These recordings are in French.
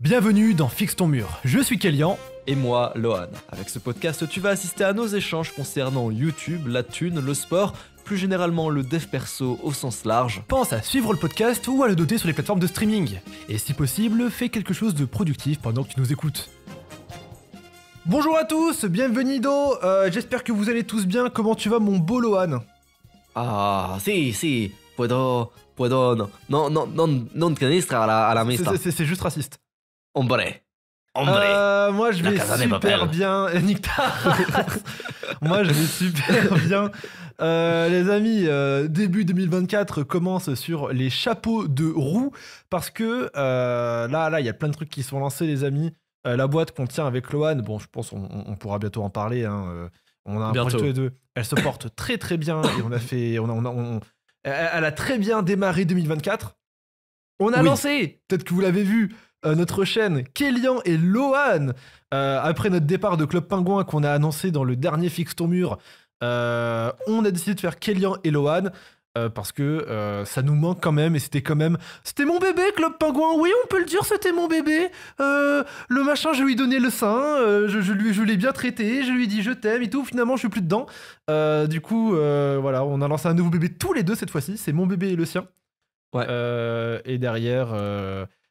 Bienvenue dans Fixe ton mur, je suis Kélian. Et moi, Lohan. Avec ce podcast, tu vas assister à nos échanges concernant YouTube, la thune, le sport, plus généralement le dev perso au sens large. Pense à suivre le podcast ou à le doter sur les plateformes de streaming. Et si possible, fais quelque chose de productif pendant que tu nous écoutes. Bonjour à tous, bienvenue Do, euh, j'espère que vous allez tous bien, comment tu vas mon beau Loan Ah, si, si, puedo, puedo, non, non, non, non, non, à la, à la C'est juste raciste. Hombre. Euh, moi, je vais super bien. moi, je vais super bien. les amis, euh, début 2024 commence sur les chapeaux de roue parce que euh, là, là, il y a plein de trucs qui sont lancés, les amis. la boîte qu'on tient avec Loane, bon, je pense on, pourra bientôt en parler. Hein, on a un projet tous les deux. Elle se porte très très bien et on a fait, on elle a très bien démarré 2024. On a lancé, peut-être que vous l'avez vu, euh, notre chaîne Kélian et Lohan. Euh, après notre départ de Club Pingouin qu'on a annoncé dans le dernier Fixe ton mur, euh, on a décidé de faire Kélian et Lohan. Parce que ça nous manque quand même, et c'était quand même. C'était mon bébé, Club Pingouin, oui, on peut le dire, c'était mon bébé. le machin, je lui donnais le sein, je, lui, je l'ai bien traité, je lui ai dit je t'aime et tout, finalement, je suis plus dedans. du coup, voilà, on a lancé un nouveau bébé tous les deux cette fois-ci, c'est mon bébé et le sien. Ouais. et derrière,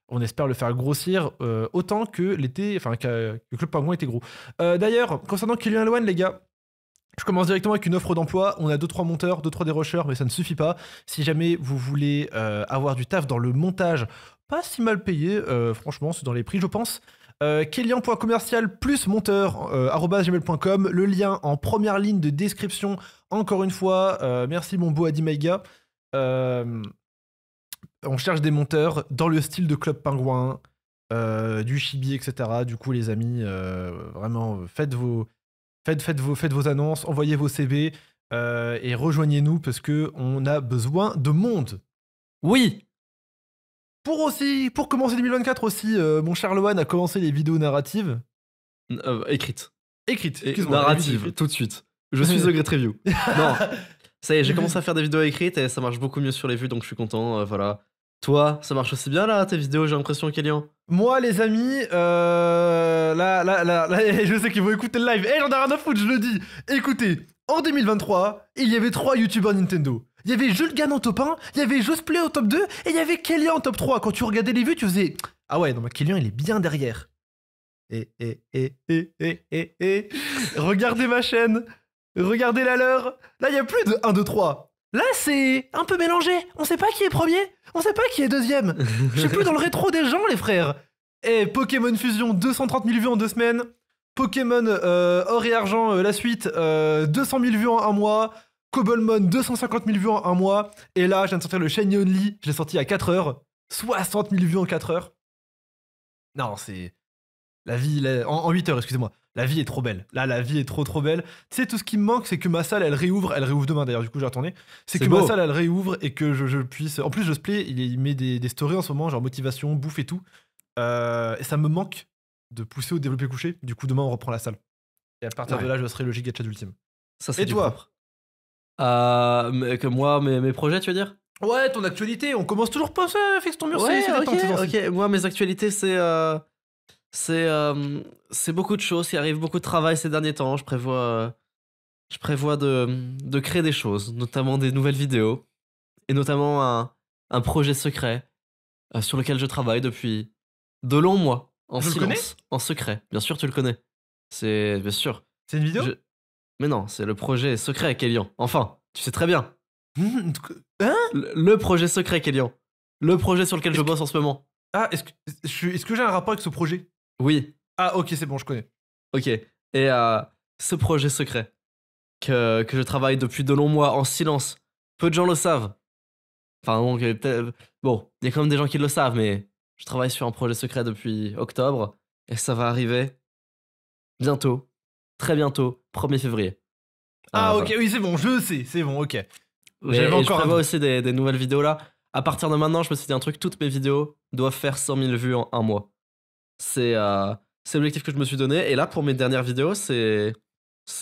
on espère le faire grossir euh, autant que l'été, enfin que, le Club était gros. Euh, d'ailleurs, concernant Kylian Loan, les gars, je commence directement avec une offre d'emploi. On a 2-3 monteurs, 2-3 dérocheurs, mais ça ne suffit pas. Si jamais vous voulez euh, avoir du taf dans le montage, pas si mal payé, franchement, c'est dans les prix, je pense. Euh, Kélian.commercial plus monteur gmail.com le lien en première ligne de description encore une fois merci mon beau Adi Maïga euh, on cherche des monteurs dans le style de Club Pingouin, euh, du chibi, etc. Du coup, les amis, euh, vraiment, faites vos, faites, faites, vos, faites vos annonces, envoyez vos CV euh, et rejoignez-nous parce que on a besoin de monde. Oui. Pour aussi, pour commencer 2024 aussi, mon Charloan a commencé les vidéos narratives. écrites. Écrites. Narratives, tout de suite. Je suis The Great Review. Non. Ça y est, j'ai commencé à faire des vidéos écrites et ça marche beaucoup mieux sur les vues, donc je suis content. Euh, voilà. Toi, ça marche aussi bien là, tes vidéos, j'ai l'impression, Kélian Moi, les amis, euh, là, là, là, je sais qu'ils vont écouter le live. Eh, j'en ai rien à foutre, je le dis Écoutez, en 2023, il y avait trois youtubeurs Nintendo. Il y avait Jules Gann en top 1, il y avait Play en top 2, et il y avait Kélian en top 3. Quand tu regardais les vues, tu faisais Ah ouais, non, mais Kélian, il est bien derrière. et et et et et eh, Regardez ma chaîne Regardez la leur. Là, il n'y a plus de 1, 2, 3. Là, c'est un peu mélangé. On sait pas qui est premier. On sait pas qui est deuxième. Je suis plus dans le rétro des gens, les frères. Et eh, Pokémon Fusion, 230 000 vues en deux semaines. Pokémon euh, Or et Argent, euh, la suite, 200 euh, 000 vues en un mois. Cobblemon, 250 000 vues en un mois. Et là, je viens de sortir le Shiny Only. Je l'ai sorti à 4 heures. 60 000 vues en 4 heures. Non, c'est. La vie, En, 8 heures, excusez-moi. La vie est trop belle. Là, la vie est trop trop belle. Tu sais, tout ce qui me manque, c'est que ma salle, elle réouvre. Elle réouvre demain d'ailleurs, du coup, j'ai retourné. C'est que ma salle, elle réouvre et que je, puisse. En plus, je play, il, met des, stories en ce moment, genre motivation, bouffe et tout. Euh, et ça me manque de pousser au développé couché. Du coup, demain, on reprend la salle. Et à partir de là, je serai le giga chat ultime. Ça, et toi euh, Que moi, mes, projets, tu veux dire Ouais, ton actualité, on commence toujours pas ça, fixe ton mur, ok, moi, mes actualités, c'est. Euh, euh, c'est beaucoup de choses, il arrive beaucoup de travail ces derniers temps. Je prévois, euh, je prévois de, créer des choses, notamment des nouvelles vidéos, et notamment un, projet secret euh, sur lequel je travaille depuis de longs mois, en en secret. Bien sûr, tu le connais. C'est bien sûr. C'est une vidéo Mais non, c'est le projet secret, Kélian. Enfin, tu sais très bien. Hein le, projet secret, Kélian. Le projet sur lequel je bosse en ce moment. Ah, est-ce que, est que j'ai un rapport avec ce projet oui. Ah, ok, c'est bon, je connais. Ok. Et euh, ce projet secret que, que, je travaille depuis de longs mois en silence, peu de gens le savent. Enfin, bon, bon, il y a quand même des gens qui le savent, mais je travaille sur un projet secret depuis octobre et ça va arriver bientôt, très bientôt, 1er février. Ah, euh, ok, oui, c'est bon, je sais, c'est bon, ok. J'avais encore. Je prévois aussi des, des nouvelles vidéos là. À partir de maintenant, je me suis dit un truc toutes mes vidéos doivent faire 100 000 vues en un mois. C'est euh, l'objectif que je me suis donné. Et là, pour mes dernières vidéos, c'est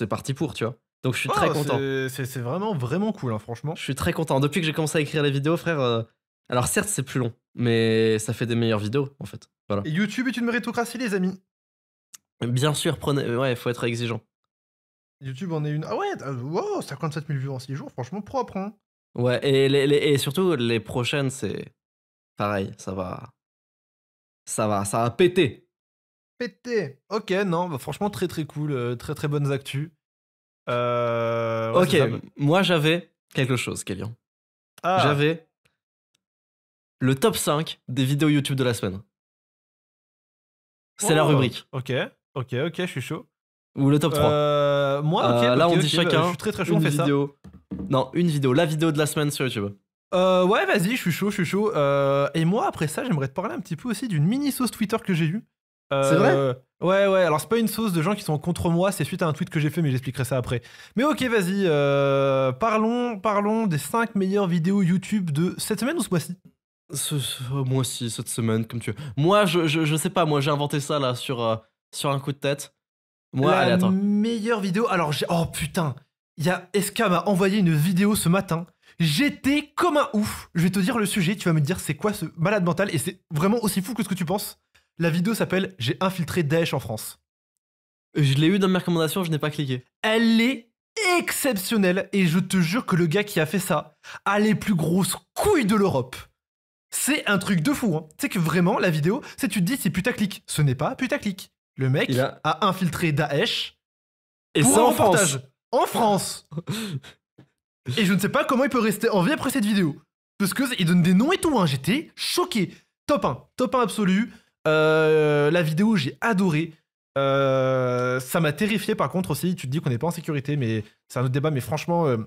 parti pour, tu vois. Donc je suis très oh, content. C'est vraiment, vraiment cool, hein, franchement. Je suis très content. Depuis que j'ai commencé à écrire les vidéos, frère, euh, alors certes, c'est plus long, mais ça fait des meilleures vidéos, en fait. Voilà. YouTube est une méritocratie, les amis. Bien sûr, prenez. Euh, ouais, faut être exigeant. YouTube en est une. Ah ouais, 57 euh, 000 vues en 6 jours, franchement propre. Hein. Ouais, et, les, les, et surtout, les prochaines, c'est pareil, ça va, ça va, ça a pété. Pété. Ok, non, bah, franchement très très cool, euh, très très bonnes actus. Euh, ok, bah. moi j'avais quelque chose, Kélian. Hein. Ah. J'avais le top 5 des vidéos YouTube de la semaine. C'est la oh, rubrique. Ok, ok, ok, je suis chaud. Ou le top 3. Euh, moi, là, on dit bah, chacun. Je suis très très chaud, une vidéo. Non, une vidéo, la vidéo de la semaine sur YouTube. Euh, ouais, vas-y, je suis chaud, je suis chaud. Euh, et moi, après ça, j'aimerais te parler un petit peu aussi d'une mini sauce Twitter que j'ai eue. Euh, c'est vrai Ouais, ouais, alors c'est pas une sauce de gens qui sont contre moi, c'est suite à un tweet que j'ai fait, mais j'expliquerai ça après. Mais ok, vas-y, euh, parlons, parlons des 5 meilleures vidéos YouTube de cette semaine ou ce mois-ci ce, mois Moi aussi, cette semaine, comme tu veux. Moi, je, je, je sais pas, moi j'ai inventé ça là sur, euh, sur un coup de tête. Moi, La meilleure vidéo, alors j'ai. Oh putain, il y a SK m'a envoyé une vidéo ce matin J'étais comme un ouf. Je vais te dire le sujet, tu vas me dire c'est quoi ce malade mental et c'est vraiment aussi fou que ce que tu penses. La vidéo s'appelle J'ai infiltré Daesh en France. Je l'ai eu dans mes recommandations, je n'ai pas cliqué. Elle est exceptionnelle et je te jure que le gars qui a fait ça a les plus grosses couilles de l'Europe. C'est un truc de fou. Hein. C'est que vraiment, la vidéo, c'est tu te dis c'est putaclic. Ce n'est pas putaclic. Le mec a... infiltré Daesh. Et ça en France. En France Et je ne sais pas comment il peut rester en vie après cette vidéo. Parce que il donne des noms et tout, hein. j'étais choqué. Top 1, top 1 absolu. Euh, la vidéo, j'ai adoré. Euh, ça m'a terrifié par contre aussi. Tu te dis qu'on n'est pas en sécurité, mais c'est un autre débat, mais franchement, euh,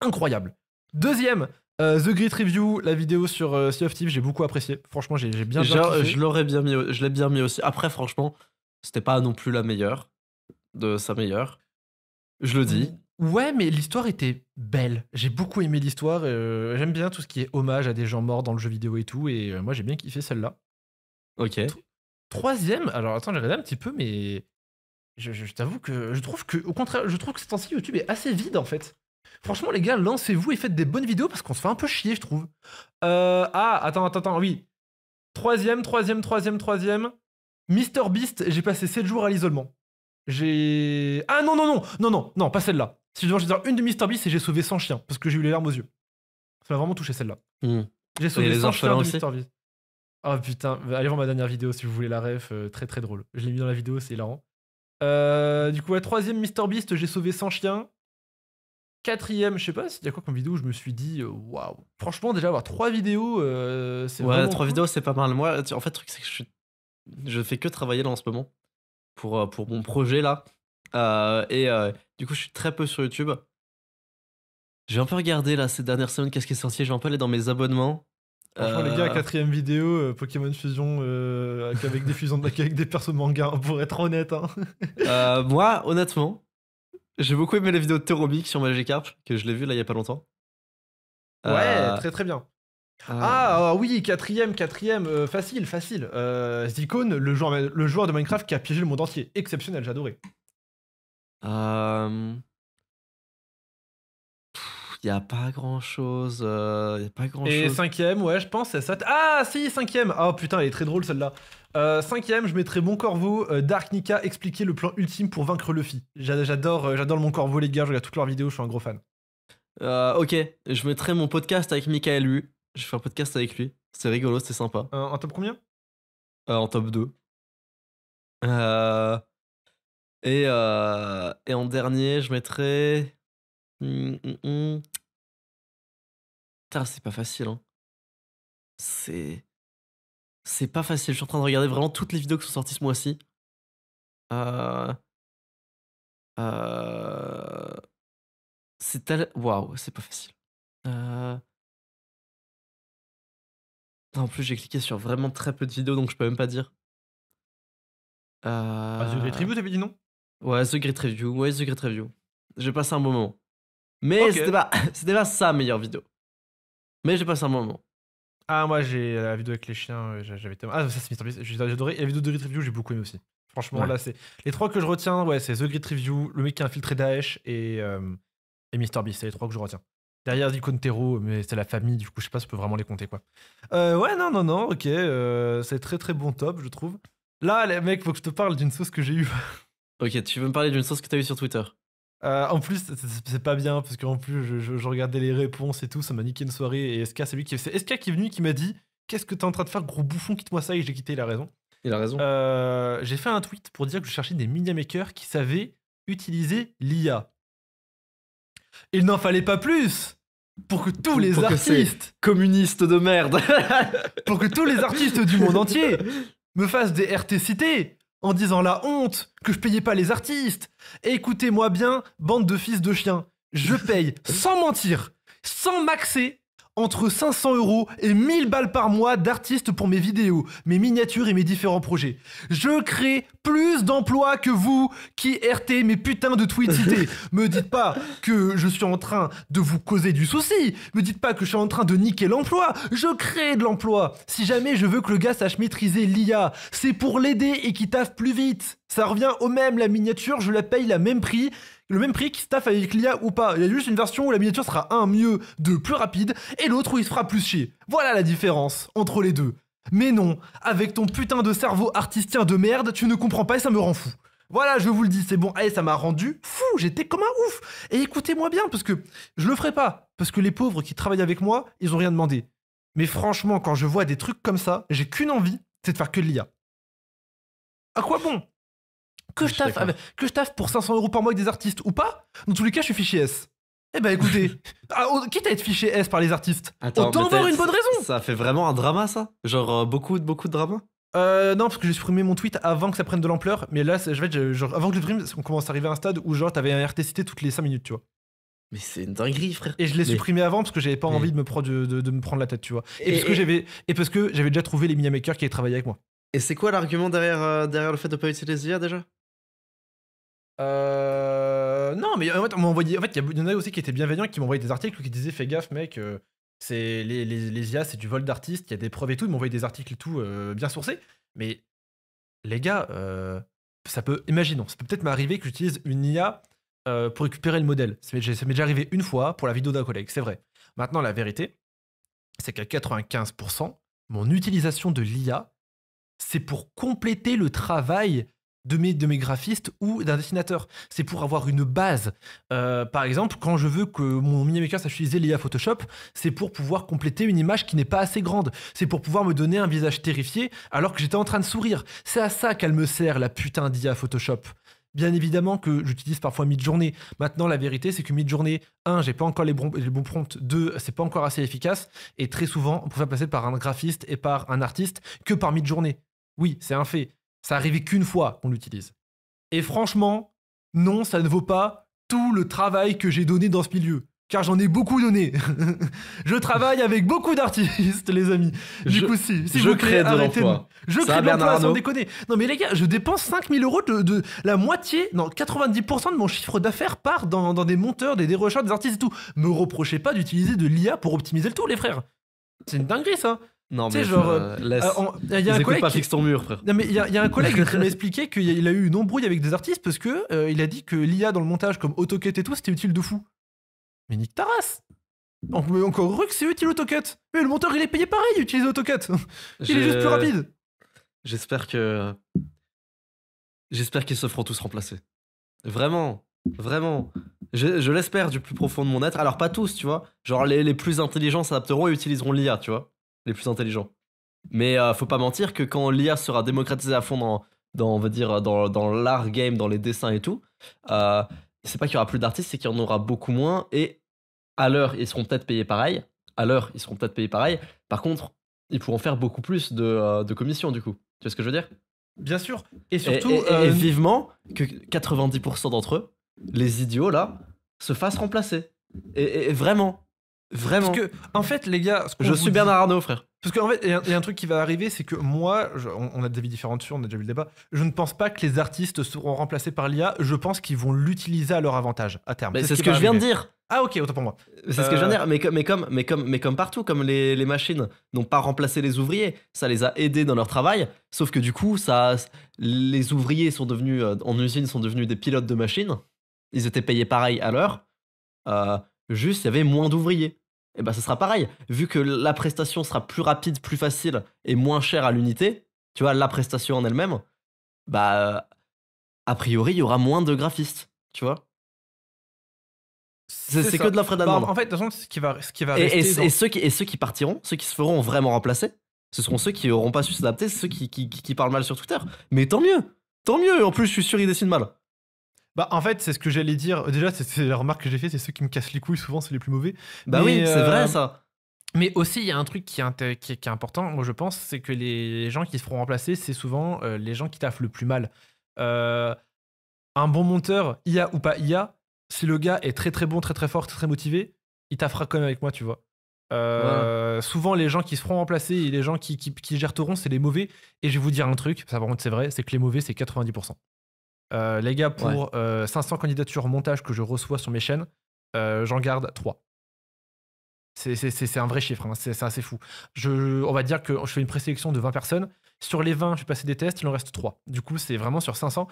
incroyable. Deuxième, The Great Review, la vidéo sur Sea of j'ai beaucoup apprécié. Franchement, j'ai bien, apprécié. Je, l'aurais bien mis, je l'ai bien mis aussi. Après, franchement, c'était pas non plus la meilleure de sa meilleure. Je le dis. Mm. Ouais, mais l'histoire était belle. J'ai beaucoup aimé l'histoire. Euh, j'aime bien tout ce qui est hommage à des gens morts dans le jeu vidéo et tout. Et euh, moi, j'ai bien kiffé celle-là. Ok. Troisième, alors attends, j'ai regardé un petit peu, mais je, t'avoue que je trouve que, au contraire, je trouve que cette ancien YouTube est assez vide en fait. Franchement, les gars, lancez-vous et faites des bonnes vidéos parce qu'on se fait un peu chier, je trouve. Euh, ah, attends, attends, attends, oui. Troisième, troisième, troisième, troisième. Mister Beast, j'ai passé 7 jours à l'isolement. J'ai. Ah non, non, non, non, non, non, pas celle-là. Si je devais dire une de Mr. Beast, c'est j'ai sauvé 100 chiens, parce que j'ai eu les larmes aux yeux. Ça m'a vraiment touché celle-là. Hmm. J'ai sauvé 100 chiens de Ah putain, allez voir ma dernière vidéo si vous voulez la ref, euh, très très drôle. Je l'ai mis dans la vidéo, c'est hilarant. Euh, du coup, la troisième Mister Beast, j'ai sauvé 100 chiens. Quatrième, je sais pas, s'il y a quoi comme vidéo où je me suis dit, euh, waouh. Franchement, déjà avoir trois vidéos, euh, c'est Ouais, trois vidéos, c'est pas mal. Moi, en fait, le truc, c'est que je, je fais que travailler là en ce moment pour, euh, pour mon projet là. Euh, et euh, du coup, je suis très peu sur YouTube. J'ai un peu regardé là ces dernières semaines qu'est-ce qui est sorti. j'ai un peu aller dans mes abonnements. les gars, quatrième vidéo, Pokémon Fusion avec, des fusions avec des persos manga, hein, pour être honnête. Hein. moi, honnêtement, j'ai beaucoup aimé les vidéos de Thérobic sur Magikarp, que je l'ai vu là il y a pas longtemps. Ouais, très très bien. Ah, euh. ah, oui, quatrième, quatrième, euh, facile, facile. Euh, le joueur, le joueur de Minecraft qui a piégé le monde entier. Exceptionnel, j'adorais. Il euh, n'y a pas grand chose. Il a pas grand Et cinquième, ouais, je pense, c'est ça. Ah, si, cinquième. Oh putain, elle est très drôle celle-là. cinquième, je mettrai Mon Corvo, Dark Nika, expliquer le plan ultime pour vaincre Luffy. J'adore, j'adore Mon Corvo, les gars, je regarde toutes leurs vidéos, je suis un gros fan. ok, je mettrai mon podcast avec Michael U je fais un podcast avec lui. C'est rigolo, c'est sympa. Euh, en top combien euh, En top 2. Euh, et, et en dernier, je mettrais. Hum, hum, hum. Putain, c'est pas facile. Hein. C'est. C'est pas facile. Je suis en train de regarder vraiment toutes les vidéos qui sont sorties ce mois-ci. C'est tel... Waouh, c'est pas facile. Euh... En plus, j'ai cliqué sur vraiment très peu de vidéos, donc je peux même pas dire. Ah, The Great euh. Review, t'avais dit non Ouais, The Great Review. Ouais, The Great Review. J'ai passé un bon moment. Mais c'était pas, sa meilleure vidéo. Mais j'ai passé un bon moment. Ah, moi, j'ai la vidéo avec les chiens. Euh, j'avais Ah, ça, c'est J'ai adoré. Et la vidéo de Great Review, j'ai beaucoup aimé aussi. Franchement, là, c'est. Les trois que je retiens, ouais, c'est The Great Review, le mec qui a infiltré Daesh et, euh, et MrBeast. C'est les trois que je retiens. Derrière du Contero, mais c'est la famille, du coup, je sais pas si on peut vraiment les compter, quoi. Euh, ouais, non, non, non, ok. Euh, c'est très, très bon top, je trouve. Là, les mecs, faut que je te parle d'une sauce que j'ai eue. ok, tu veux me parler d'une sauce que t'as eue sur Twitter euh, en plus, c'est pas bien parce qu'en plus, je, regardais les réponses et tout, ça m'a niqué une soirée. Et SK, c'est lui qui, est qui est venu qui m'a dit Qu'est-ce que t'es en train de faire, gros bouffon, quitte-moi ça. Et j'ai quitté, il a raison. Il a raison. Euh, j'ai fait un tweet pour dire que je cherchais des mini makers qui savaient utiliser l'IA. Il n'en fallait pas plus pour que tous les artistes communistes de merde, pour que tous les artistes du monde entier me fassent des RTCT en disant la honte que je payais pas les artistes. Écoutez-moi bien, bande de fils de chiens, je paye sans mentir, sans maxer entre 500 euros et 1000 balles par mois d'artistes pour mes vidéos, mes miniatures et mes différents projets. Je crée plus d'emplois que vous qui RT mes putains de tweets Me dites pas que je suis en train de vous causer du souci. Me dites pas que je suis en train de niquer l'emploi. Je crée de l'emploi. Si jamais je veux que le gars sache maîtriser l'IA, c'est pour l'aider et qu'il taffe plus vite. Ça revient au même, la miniature, je la paye la même prix le même prix qui staff avec l'IA ou pas. Il y a juste une version où la miniature sera un mieux, deux plus rapide, et l'autre où il sera plus chier. Voilà la différence entre les deux. Mais non, avec ton putain de cerveau artistien de merde, tu ne comprends pas et ça me rend fou. Voilà, je vous le dis, c'est bon. Allez, eh, ça m'a rendu fou. J'étais comme un ouf. Et écoutez-moi bien, parce que je le ferai pas. Parce que les pauvres qui travaillent avec moi, ils ont rien demandé. Mais franchement, quand je vois des trucs comme ça, j'ai qu'une envie, c'est de faire que de l'IA. À quoi bon ah, que je, taffe pour 500 euros par mois avec des artistes ou pas, dans tous les cas, je suis fiché S. Eh ben écoutez, ah, oh, quitte à être fiché S par les artistes, autant avoir une bonne raison. Ça fait vraiment un drama ça Genre euh, beaucoup, beaucoup de drama euh, non, parce que j'ai supprimé mon tweet avant que ça prenne de l'ampleur, mais là, je vais, avant que je prime on commence à arriver à un stade où genre t'avais un RTC toutes les 5 minutes, tu vois. Mais c'est une dinguerie, frère. Et je l'ai supprimé avant parce que j'avais pas envie de me, prendre, la tête, tu vois. Et, parce que j'avais, déjà trouvé les mini makers qui avaient travaillé avec moi. Et c'est quoi l'argument derrière, euh, derrière le fait de pas utiliser les IA déjà euh, non, mais en fait, en fait, il y en a aussi qui étaient bienveillants, qui m'envoyaient des articles qui disaient fais gaffe, mec, euh, c'est les, les, les, IA, c'est du vol d'artistes, il y a des preuves et tout. Ils m'envoyaient des articles et tout euh, bien sourcés. Mais les gars, ça peut, imaginons, ça peut peut-être m'arriver que j'utilise une IA pour récupérer le modèle. Ça m'est déjà arrivé une fois pour la vidéo d'un collègue, c'est vrai. Maintenant, la vérité, c'est qu'à 95%, mon utilisation de l'IA, c'est pour compléter le travail de mes, graphistes ou d'un dessinateur. C'est pour avoir une base. Euh, par exemple, quand je veux que mon mini-maker sache utiliser l'IA Photoshop, c'est pour pouvoir compléter une image qui n'est pas assez grande. C'est pour pouvoir me donner un visage terrifié alors que j'étais en train de sourire. C'est à ça qu'elle me sert, la putain d'IA Photoshop. Bien évidemment que j'utilise parfois mid-journée. Maintenant, la vérité, c'est que mid-journée, 1, j'ai pas encore les, bons, les bons prompts. 2, c'est pas encore assez efficace. Et très souvent, on peut faire passer par un graphiste et par un artiste que par mid-journée. Oui, c'est un fait. Ça arrivait qu'une fois qu'on l'utilise. Et franchement, non, ça ne vaut pas tout le travail que j'ai donné dans ce milieu. Car j'en ai beaucoup donné. je travaille avec beaucoup d'artistes, les amis. Du coup, si, je vous crée, de l'emploi. Je crée de l'emploi, sans déconner. Non, mais les gars, je dépense 5000 euros de, la moitié, non, 90% de mon chiffre d'affaires part dans, des monteurs, des, recherches, des artistes et tout. Me reprochez pas d'utiliser de l'IA pour optimiser le tout, les frères. C'est une dinguerie, ça. Non, mais. un collègue. qui... il y, a un collègue qui m'a expliqué qu'il a eu une embrouille avec des artistes parce que euh, il a dit que l'IA dans le montage, comme AutoCut et tout, c'était utile de fou. Mais nique ta race Encore heureux que c'est utile AutoCut Mais le monteur, il est payé pareil, il utilise AutoCut Il est juste plus rapide J'espère que. J'espère qu'ils se feront tous remplacer. Vraiment, vraiment. Je, l'espère du plus profond de mon être. Alors, pas tous, tu vois. Genre, les, les plus intelligents s'adapteront et utiliseront l'IA, tu vois les plus intelligents. Mais euh, faut pas mentir que quand l'IA sera démocratisée à fond dans, dans on va dire, euh, dans, dans l'art game, dans les dessins et tout, euh, c'est pas qu'il y aura plus d'artistes, c'est qu'il y en aura beaucoup moins. Et à l'heure, ils seront peut-être payés pareil. À l'heure, ils seront peut-être payés pareil. Par contre, ils pourront faire beaucoup plus de, euh, commissions, du coup. Tu vois ce que je veux dire Bien sûr. Et surtout. Et, vivement que 90% d'entre eux, les idiots là, se fassent remplacer. et vraiment, parce que, en fait, les gars. Je suis Bernard Arnault, frère. Parce qu'en fait, il y, a un truc qui va arriver, c'est que moi, on, a des avis différents dessus, on a déjà vu le débat. Je ne pense pas que les artistes seront remplacés par l'IA. Je pense qu'ils vont l'utiliser à leur avantage à terme. c'est ce, que je viens de dire. Ah ok, autant pour moi. C'est ce que je viens de dire. Euh, mais, comme, mais, comme, mais comme partout, comme les, machines n'ont pas remplacé les ouvriers, ça les a aidés dans leur travail. Sauf que du coup, ça, les ouvriers sont devenus, euh, en usine sont devenus des pilotes de machines. Ils étaient payés pareil à l'heure. Euh, juste, il y avait moins d'ouvriers et eh bah, ben, ce sera pareil. Vu que la prestation sera plus rapide, plus facile et moins chère à l'unité, tu vois, la prestation en elle-même, bah, a priori, il y aura moins de graphistes, tu vois. C'est que de l'offre la bah, en fait, de toute façon, ce qui va, ce qui va et, rester. Et, ceux qui, et ceux qui partiront, ceux qui se feront vraiment remplacer, ce seront ceux qui n'auront pas su s'adapter, ceux qui, parlent mal sur Twitter. Mais tant mieux Tant mieux En plus, je suis sûr ils dessinent mal. Bah, en fait, c'est ce que j'allais dire. Déjà, c'est la remarque que j'ai faite, c'est ceux qui me cassent les couilles souvent, c'est les plus mauvais. Bah oui, c'est euh, vrai ça. Mais aussi, il y a un truc qui est, qui est, important, moi je pense, c'est que les, gens qui se feront remplacer, c'est souvent euh, les gens qui taffent le plus mal. Euh, un bon monteur, IA ou pas IA, si le gars est très très bon, très très fort, très, motivé, il taffera quand même avec moi, tu vois. Souvent, les gens qui se feront remplacer et les gens qui, qui, qui c'est les mauvais. Et je vais vous dire un truc, ça par contre c'est vrai, c'est que les mauvais, c'est 90%. Euh, les gars, pour 500 euh, candidatures montage que je reçois sur mes chaînes, euh, j'en garde 3. C'est un vrai chiffre, hein. c'est assez fou. on va dire que je fais une présélection de 20 personnes. Sur les 20, je vais passer des tests, il en reste 3. Du coup, c'est vraiment sur 500.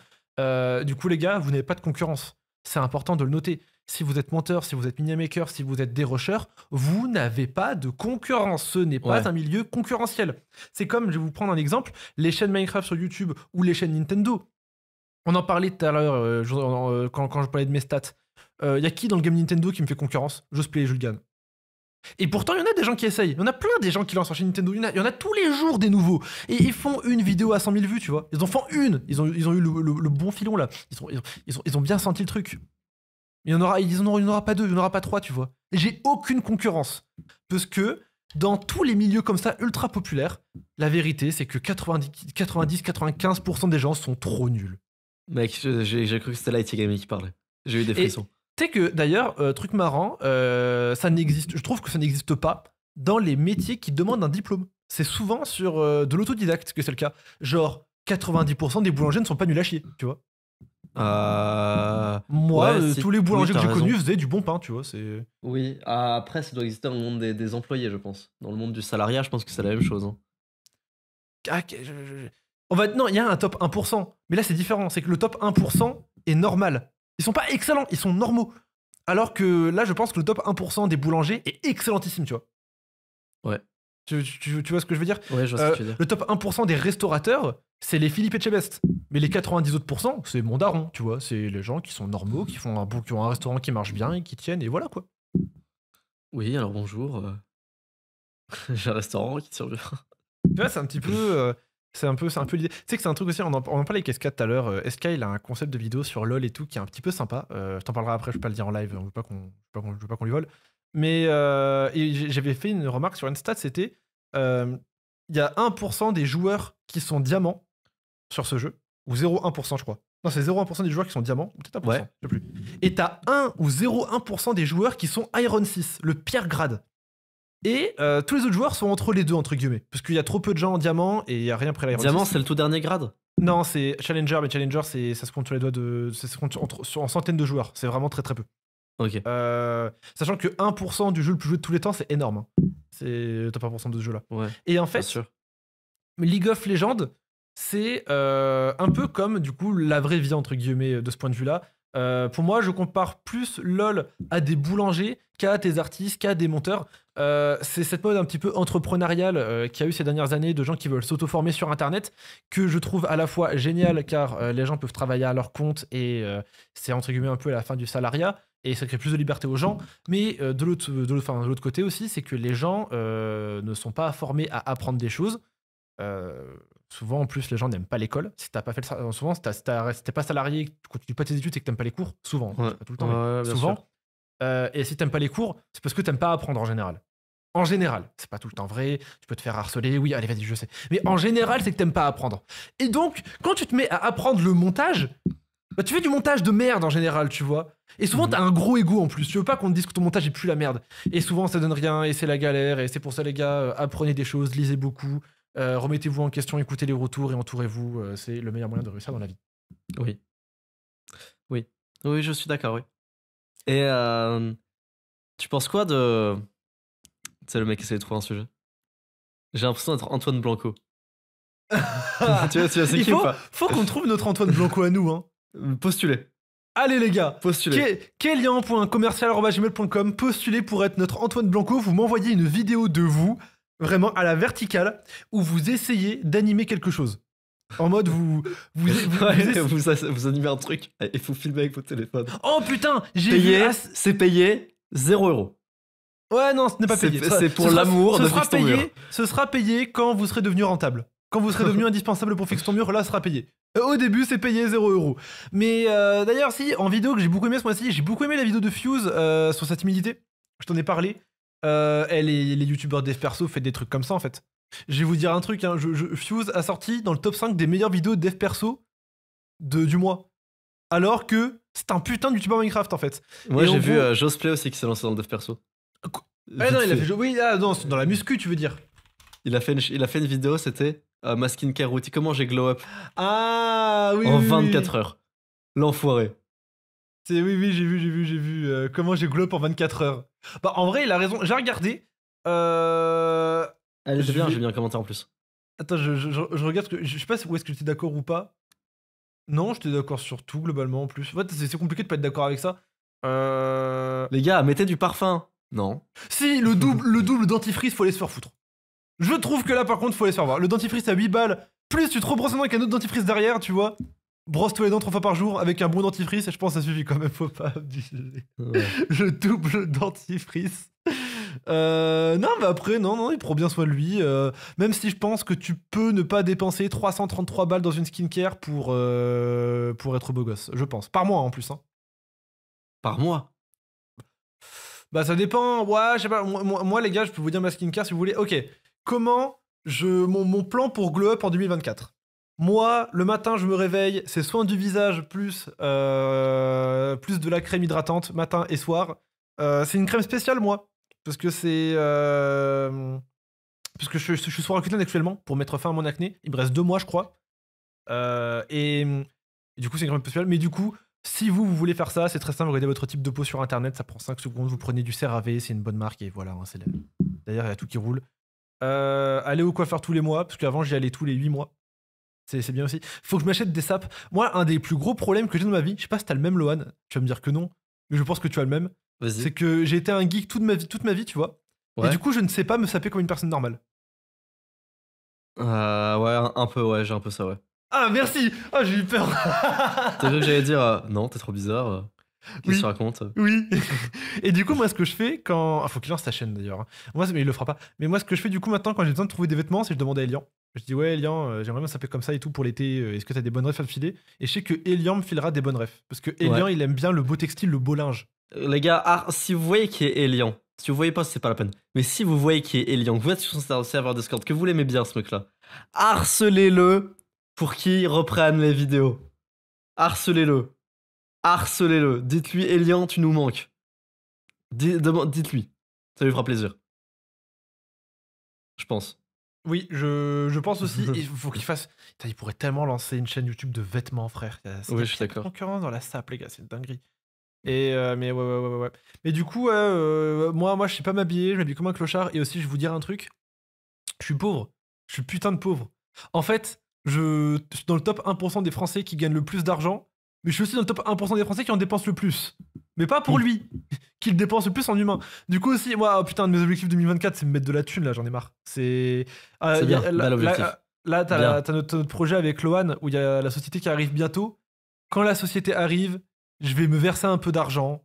du coup, les gars, vous n'avez pas de concurrence. C'est important de le noter. Si vous êtes monteur, si vous êtes mini-maker, si vous êtes dérocheur, vous n'avez pas de concurrence. Ce n'est pas un milieu concurrentiel. C'est comme, je vais vous prendre un exemple, les chaînes Minecraft sur YouTube ou les chaînes Nintendo on en parlait tout à l'heure euh, euh, quand, je parlais de mes stats. Il euh, y a qui dans le game Nintendo qui me fait concurrence Josplay et Julgan. Et pourtant, il y en a des gens qui essayent. Il y en a plein des gens qui lancent chez Nintendo. Il y, en a tous les jours des nouveaux. Et ils font une vidéo à 100 000 vues, tu vois. Ils en font une. Ils ont, eu le, bon filon, là. Ils, ont, bien senti le truc. Il n'y en, aura, en en aura pas deux, il n'y en aura pas trois, tu vois. Et j'ai aucune concurrence. Parce que dans tous les milieux comme ça, ultra populaires, la vérité, c'est que 90-95% des gens sont trop nuls. Mec, j'ai cru que c'était Light Yagami qui parlait. J'ai eu des frissons. Tu sais que d'ailleurs, euh, truc marrant, euh, ça n'existe. Je trouve que ça n'existe pas dans les métiers qui demandent un diplôme. C'est souvent sur euh, de l'autodidacte que c'est le cas. Genre 90% des boulangers ne sont pas nuls à chier, tu vois. Moi, tous les boulangers que j'ai connus faisaient du bon pain, tu vois. Oui. Ah, après, ça doit exister dans le monde des, employés, je pense. Dans le monde du salariat, je pense que c'est la même chose. Hein. Ah, on va, non, il y a un top 1%. Mais là, c'est différent. C'est que le top 1% est normal. Ils sont pas excellents, ils sont normaux. Alors que là, je pense que le top 1% des boulangers est excellentissime, tu vois. Ouais. Tu, vois ce que je veux dire Ouais, je vois ce que tu veux euh, Le top 1% des restaurateurs, c'est les Philippe Chebest. Mais les 90 autres c'est mon daron, tu vois. C'est les gens qui sont normaux, qui, font un, qui ont un restaurant qui marche bien et qui tiennent, et voilà quoi. Oui, alors bonjour. Euh, j'ai un restaurant qui tient bien. Tu vois, c'est un petit peu. Euh, c'est un peu, c'est un peu l'idée. Tu sais que c'est un truc aussi, on en, parlait avec SK tout à l'heure. Euh, SK, il a un concept de vidéo sur LoL et tout qui est un petit peu sympa. Euh, je t'en parlerai après, je vais pas le dire en live, hein, je veut pas qu'on, je veux pas qu'on lui vole. Mais euh, j'avais fait une remarque sur une stat, c'était il y a 1% des joueurs qui sont diamants sur ce jeu, ou 0,1% je crois. Non, c'est 0,1% des joueurs qui sont diamants, peut-être 1%, ouais. je sais plus. Et t'as 1 ou 0,1% des joueurs qui sont Iron 6, le pire grade. Et euh, tous les autres joueurs sont entre les deux, entre guillemets. Parce qu'il y a trop peu de gens en diamant et il n'y a rien après la Diamant, c'est le tout dernier grade Non, c'est Challenger, mais Challenger, c'est, ça se compte sur les doigts de. Ça se compte sur, en centaines de joueurs. C'est vraiment très très peu. Ok. Euh, sachant que 1% du jeu le plus joué de tous les temps, c'est énorme. Hein. C'est le top 1% de ce jeu-là. Et en fait, sûr. League of Legends, c'est euh, un peu comme du coup la vraie vie entre guillemets de ce point de vue-là. pour moi, je compare plus LOL à des boulangers qu'à des artistes, qu'à des monteurs, euh, c'est cette mode un petit peu entrepreneuriale qui euh, qu'il y a eu ces dernières années de gens qui veulent s'auto-former sur Internet, que je trouve à la fois génial car euh, les gens peuvent travailler à leur compte et c'est entre guillemets un peu à la fin du salariat et ça crée plus de liberté aux gens. Mais de l'autre côté aussi, c'est que les gens ne sont pas formés à apprendre des choses. souvent, en plus, les gens n'aiment pas l'école. Si t'as pas fait souvent, si t'es pas salarié, tu continues pas tes études et que t'aimes pas les cours, souvent, hein, tout le temps, souvent. Euh, et si t'aimes pas les cours, c'est parce que t'aimes pas apprendre en général. En général, c'est pas tout le temps vrai, tu peux te faire harceler, oui, allez, vas-y, je sais. Mais en général, c'est que t'aimes pas apprendre. Et donc, quand tu te mets à apprendre le montage, bah, tu fais du montage de merde en général, tu vois. Et souvent, mhm. t'as un gros ego en plus. Tu veux pas qu'on te dise que ton montage est plus la merde. Et souvent, ça donne rien, et c'est la galère, et c'est pour ça, les gars, euh, apprenez des choses, lisez beaucoup, euh, remettez-vous en question, écoutez les retours et entourez-vous. c'est le meilleur moyen de réussir dans la vie. Oui. Oui. Oui, je suis d'accord, oui. Et euh, tu penses quoi de. Tu le mec essaie de trouver un sujet. J'ai l'impression d'être Antoine Blanco. tu faut, qu'on trouve notre Antoine Blanco à nous, hein. Euh, Allez les gars, postulez. Kélian.commercial.gmail.com, postulez pour être notre Antoine Blanco. Vous m'envoyez une vidéo de vous, vraiment à la verticale, où vous essayez d'animer quelque chose. En mode, vous vous, vous, vous, animez un truc et vous filmez avec votre téléphone. Oh putain, ah, C'est payé zéro euros. Ouais, non, ce n'est pas payé. C'est pour l'amour de sera payé, mur. Ce sera payé quand vous serez devenu rentable. Quand vous serez devenu indispensable pour fixer ton mur, là, ce sera payé. Euh, au début, c'est payé zéro euros. Mais euh, d'ailleurs, si, en vidéo que j'ai beaucoup aimé ce mois-ci, j'ai beaucoup aimé la vidéo de Fuse euh, sur sa timidité. Je t'en ai parlé. et les youtubeurs des perso font des trucs comme ça en fait. Je vais vous dire un truc, hein. Fuse a sorti dans le top 5 des meilleures vidéos de dev perso du mois. Alors que c'est un putain de youtubeur Minecraft en fait. Moi j'ai vu euh, Josplay aussi qui s'est lancé dans le dev perso. ah non, il a fait. Oui, ah, dans la muscu, tu veux dire. Il a fait une, vidéo, c'était maskin euh, ma Comment j'ai glow up Ah oui En 24 heures. L'enfoiré. C'est oui, oui, j'ai vu, j'ai vu, j'ai vu. Euh, comment j'ai glow up en 24 heures. Bah, en vrai, il a raison. J'ai regardé. Euh, Allez, j'ai bien, j'ai bien un commentaire en plus. Attends, je, regarde, je sais pas où est-ce que d'accord ou pas. Non, je j'étais d'accord sur tout globalement en plus. En fait, c'est compliqué de pas être d'accord avec ça. Euh. Les gars, mettez du parfum. Non. Si, le double, le double dentifrice, faut aller se faire foutre. Je trouve que là, par contre, faut aller se faire voir. Le dentifrice à 8 balles, plus tu te rebrosses avec un autre dentifrice derrière, tu vois. Brosse-toi les dents trois fois par jour avec un bon dentifrice, et je pense que ça suffit quand même, faut pas abuser. le double dentifrice. Euh, non, mais après, non, non, il prend bien soin de lui. Euh, même si je pense que tu peux ne pas dépenser 333 balles dans une skincare pour, euh, pour être beau gosse, je pense. Par mois en plus. Hein. Par mois Bah, ça dépend. Ouais, je sais pas. Moi, les gars, je peux vous dire ma skincare si vous voulez. Ok. Comment je, mon, mon plan pour glow up en 2024 moi, le matin, je me réveille, c'est soin du visage plus, plus de la crème hydratante matin et soir. c'est une crème spéciale, moi. Parce que c'est. Parce que je, suis suis sur actuellement pour mettre fin à mon acné. Il me reste deux mois, je crois. Euh, et, du coup, c'est quand même possible. Mais du coup, si vous, vous voulez faire ça, c'est très simple. Regardez votre type de peau sur internet. Ça prend 5 secondes. Vous prenez du CeraVe, c'est une bonne marque. Et voilà, hein, c'est d'ailleurs, il y a tout qui roule. Euh, allez au coiffeur tous les mois, parce qu'avant, j'y allais tous les 8 mois. C'est bien aussi. Faut que je m'achète des sapes. Moi, un des plus gros problèmes que j'ai dans ma vie, je sais pas si t'as le même, Lohan. Tu vas me dire que non, mais je pense que tu as le même. C'est que j'ai été un geek toute ma vie, toute ma vie tu vois. Et du coup, je ne sais pas me saper comme une personne normale. Euh, ouais, un, peu, ouais, j'ai un peu ça, ouais. Ah, merci Ah, j'ai eu peur T'as vu que j'allais dire euh, Non, t'es trop bizarre. Euh, Qu'est-ce oui. raconte Oui Et du coup, moi, ce que je fais quand. Ah, faut qu'il lance ta chaîne d'ailleurs. Hein. Moi, mais il le fera pas. Mais moi, ce que je fais du coup maintenant, quand j'ai besoin de trouver des vêtements, c'est je demande à Elian. Je dis Ouais, Elian, euh, j'aimerais bien saper comme ça et tout pour l'été. Est-ce que t'as des bonnes refs à me filer Et je sais que Elian me filera des bonnes refs. Parce que Elian, il aime bien le beau textile, le beau linge. Les gars, ah, si vous voyez qui est Elian, si vous voyez pas, c'est pas la peine. Mais si vous voyez qui est Elian, que vous êtes sur son serveur Discord, que vous l'aimez bien ce mec-là, harcelez-le pour qu'il reprenne les vidéos. Harcelez-le. Harcelez-le. Dites-lui, Elian, tu nous manques. Dites-lui. Ça lui fera plaisir. Je pense. Oui, je, je pense aussi. Il faut qu'il fasse. il pourrait tellement lancer une chaîne YouTube de vêtements, frère. oui, je suis d'accord. dans la SAP, les gars, c'est une dinguerie. Euh, mais ouais, ouais, ouais, ouais. Mais du coup, euh, moi, moi, je sais pas m'habiller, je m'habille comme un clochard. Et aussi, je vais vous dire un truc. Je suis pauvre. Je suis putain de pauvre. En fait, je, suis dans le top 1% des Français qui gagnent le plus d'argent. Mais je suis aussi dans le top 1% des Français qui en dépensent le plus. Mais pas pour lui, qu'il dépense le plus en humain. Du coup aussi, moi, oh putain, de mes objectifs 2024, c'est me mettre de la thune, là, j'en ai marre. C'est... Ah, euh, là, t'as notre, notre, projet avec Loan, où il y a la société qui arrive bientôt. Quand la société arrive, je vais me verser un peu d'argent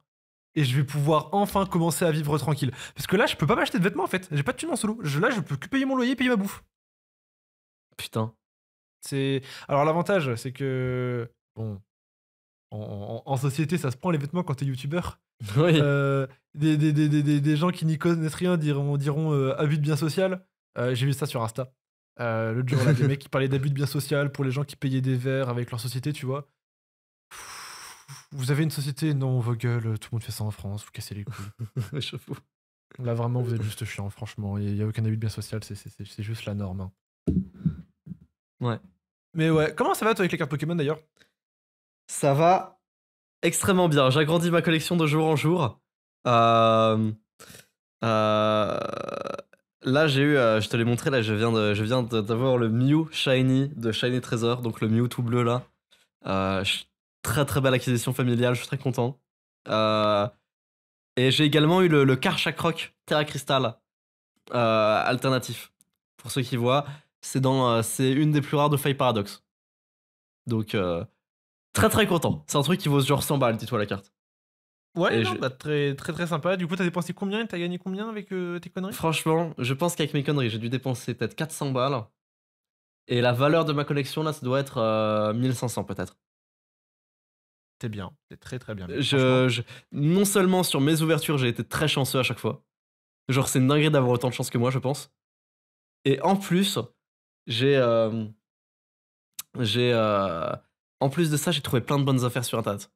et je vais pouvoir enfin commencer à vivre tranquille. Parce que là, je peux pas m'acheter de vêtements en fait. J'ai pas de thune en solo. là, je peux que payer mon loyer, payer ma bouffe. Putain. C'est alors l'avantage, c'est que bon, en, société, ça se prend les vêtements quand t'es youtubeur. Oui. Euh, des, des, gens qui n'y connaissent rien diront, diront euh, abus de bien social. Euh, j'ai vu ça sur Insta. le jour là, des mecs qui parlaient d'abus de bien social pour les gens qui payaient des verres avec leur société, tu vois vous avez une société, non, vos gueules, tout le monde fait ça en France, vous cassez les couilles. Là, vraiment, vous êtes juste chiant, franchement. Il n'y a aucun habit de bien social, c'est juste la norme. Hein. Ouais. Mais ouais, comment ça va toi avec les cartes Pokémon d'ailleurs Ça va extrêmement bien. J'agrandis ma collection de jour en jour. Euh, euh, là, j'ai eu, euh, je te l'ai montré, là, je viens, de, je viens d'avoir le Mew Shiny de Shiny Trésor, donc le Mew tout bleu là. je Très très belle acquisition familiale, je suis très content. Euh, et j'ai également eu le, le Terra Crystal euh, alternatif. Pour ceux qui voient, c'est dans euh, c'est une des plus rares de Faille Paradox. Donc très très content. C'est un truc qui vaut genre 100 balles, dis-toi la carte. Ouais, bah, très très très sympa. Du coup, t'as dépensé combien et t'as gagné combien avec tes conneries Franchement, je pense qu'avec mes conneries, j'ai dû dépenser peut-être 400 balles. Et la valeur de ma collection là, ça doit être 1500 peut-être bien, t'es très très bien. Je, non seulement sur mes ouvertures, j'ai été très chanceux à chaque fois. Genre, c'est une dinguerie d'avoir autant de chance que moi, je pense. Et en plus, j'ai. Euh, j'ai. Euh, en plus de ça, j'ai trouvé plein de bonnes affaires sur Internet.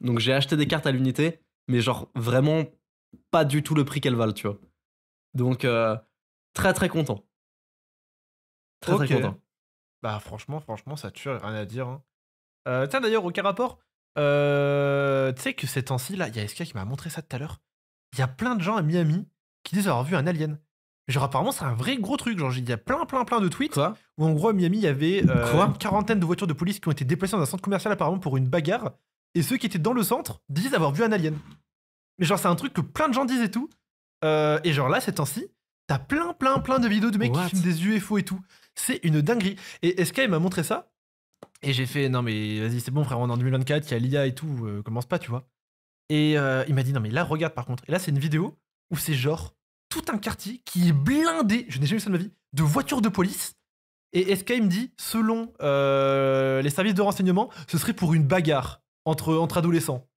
Donc, j'ai acheté des cartes à l'unité, mais genre vraiment pas du tout le prix qu'elles valent, tu vois. Donc, euh, très très content. Très très content. Bah, franchement, franchement, ça tue, rien à dire. Hein. tiens, d'ailleurs, aucun rapport. Euh, tu sais que ces temps-ci, là, il y a SK qui m'a montré ça tout à l'heure. Il y a plein de gens à Miami qui disent avoir vu un alien. Genre, apparemment, c'est un vrai gros truc. Genre, il y a plein, plein, plein de tweets Quoi où, en gros, à Miami, il y avait euh, une quarantaine de voitures de police qui ont été déplacées dans un centre commercial, apparemment, pour une bagarre. Et ceux qui étaient dans le centre disent avoir vu un alien. Mais genre, c'est un truc que plein de gens disent et tout. Euh, et genre, là, ces temps-ci, t'as plein, plein, plein de vidéos de mecs qui filment des UFO et tout. C'est une dinguerie. Et SK, il m'a montré ça. Et j'ai fait, non mais vas-y, c'est bon frère, on est en 2024, il y a l'IA et tout, euh, commence pas, tu vois. Et euh, il m'a dit, non mais là, regarde par contre. Et là, c'est une vidéo où c'est genre tout un quartier qui est blindé, je n'ai jamais vu ça de ma vie, de voitures de police. Et SK me dit, selon euh, les services de renseignement, ce serait pour une bagarre entre, entre adolescents.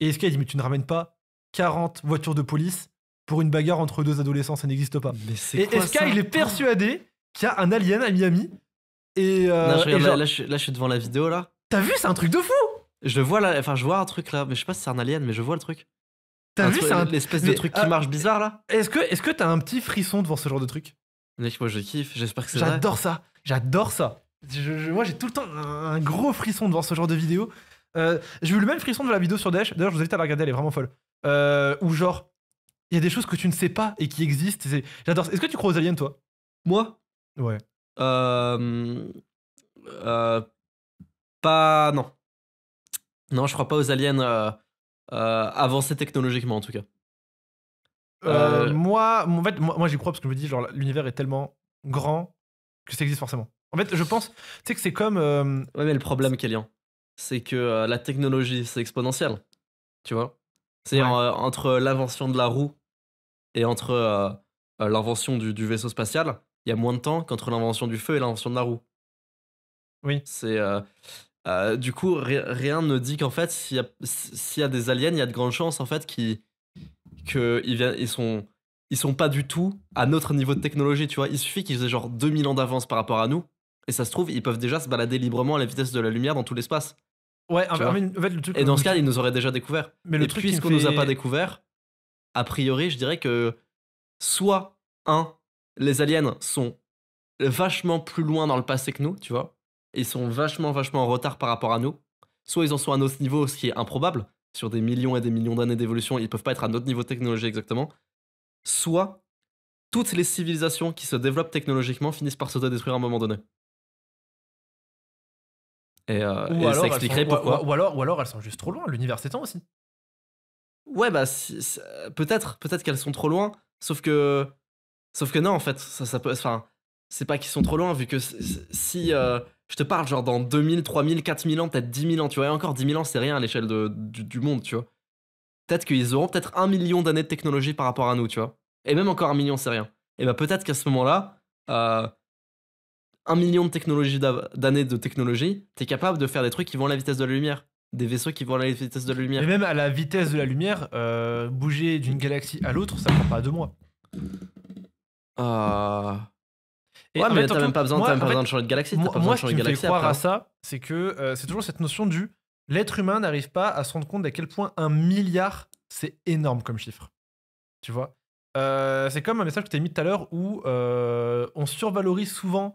Et SK il dit, mais tu ne ramènes pas 40 voitures de police pour une bagarre entre deux adolescents, ça n'existe pas. et est SK, il est persuadé qu'il y a un alien à Miami et, là, je, suis devant la vidéo là. T'as vu, c'est un truc de fou Je vois là, enfin je vois un truc là, mais je sais pas si c'est un alien, mais je vois le truc. T'as vu, c'est un... espèce de truc qui ah, marche bizarre là Est-ce que est-ce que t'as un petit frisson devant ce genre de truc Mec, moi je kiffe, j'espère que c'est J'adore ça, j'adore ça. moi j'ai tout le temps un, gros frisson devant ce genre de vidéo. Euh, j'ai eu le même frisson de la vidéo sur Dash d'ailleurs je vous invite à la regarder, elle est vraiment folle. Euh, où genre, il y a des choses que tu ne sais pas et qui existent. J'adore Est-ce que tu crois aux aliens toi Moi Ouais. Euh, pas. Non. Non, je crois pas aux aliens avancés technologiquement, en tout cas. Moi, en fait, moi, j'y crois parce que je me dis, genre, l'univers est tellement grand que ça existe forcément. En fait, je pense, tu sais que c'est comme. Ouais, mais le problème, Kélian, c'est que la technologie, c'est exponentiel. Tu vois C'est entre l'invention de la roue et entre l'invention du vaisseau spatial, il y a moins de temps qu'entre l'invention du feu et l'invention de la roue. Oui. C'est. Euh, euh, du coup, rien ne dit qu'en fait, s'il y, y, a des aliens, il y a de grandes chances en fait qu'ils que ils, viennent, ils sont ils sont pas du tout à notre niveau de technologie, tu vois. Il suffit qu'ils aient genre 2000 ans d'avance par rapport à nous, et ça se trouve, ils peuvent déjà se balader librement à la vitesse de la lumière dans tout l'espace. Ouais, Et dans ce cas, ils nous auraient déjà découvert. Mais le et puisqu'on fait... nous a pas découvert, a priori, je dirais que soit un, les aliens sont vachement plus loin dans le passé que nous, tu vois. Ils sont vachement, vachement en retard par rapport à nous. Soit ils en sont à notre niveau, ce qui est improbable. Sur des millions et des millions d'années d'évolution, ils peuvent pas être à notre niveau technologique exactement. Soit toutes les civilisations qui se développent technologiquement finissent par se détruire à un moment donné. Et, euh, ça expliquerait pourquoi. Ou, alors, ou alors elles sont juste trop loin, l'univers s'étend aussi. Ouais, bah euh, peut-être, peut-être qu'elles sont trop loin, sauf que Sauf que non, en fait, ça, ça peut. Enfin, c'est pas qu'ils sont trop loin, vu que si euh, je te parle, genre dans 2000, 3000, 4000 ans, peut-être 10 000 ans, tu vois, et encore 10 000 ans, c'est rien à l'échelle du, du, monde, tu vois. Peut-être qu'ils auront peut-être un million d'années de technologie par rapport à nous, tu vois. Et même encore un million, c'est rien. Et bah peut-être qu'à ce moment-là, euh, un million de d'années de technologie, t'es capable de faire des trucs qui vont à la vitesse de la lumière des vaisseaux qui vont à la vitesse de la lumière. Et même à la vitesse de la lumière, euh, bouger d'une galaxie à l'autre, ça prend pas deux mois. Ah. Et ouais, mais n'as t'as même pas besoin, moi, as même pas besoin de changer de galaxie. Moi, pas moi de ce qui me fait croire à hein. ça, c'est que euh, c'est toujours cette notion du l'être humain n'arrive pas à se rendre compte d'à quel point un milliard, c'est énorme comme chiffre. Tu vois euh, C'est comme un message que t'as mis tout à l'heure où euh, on survalorise souvent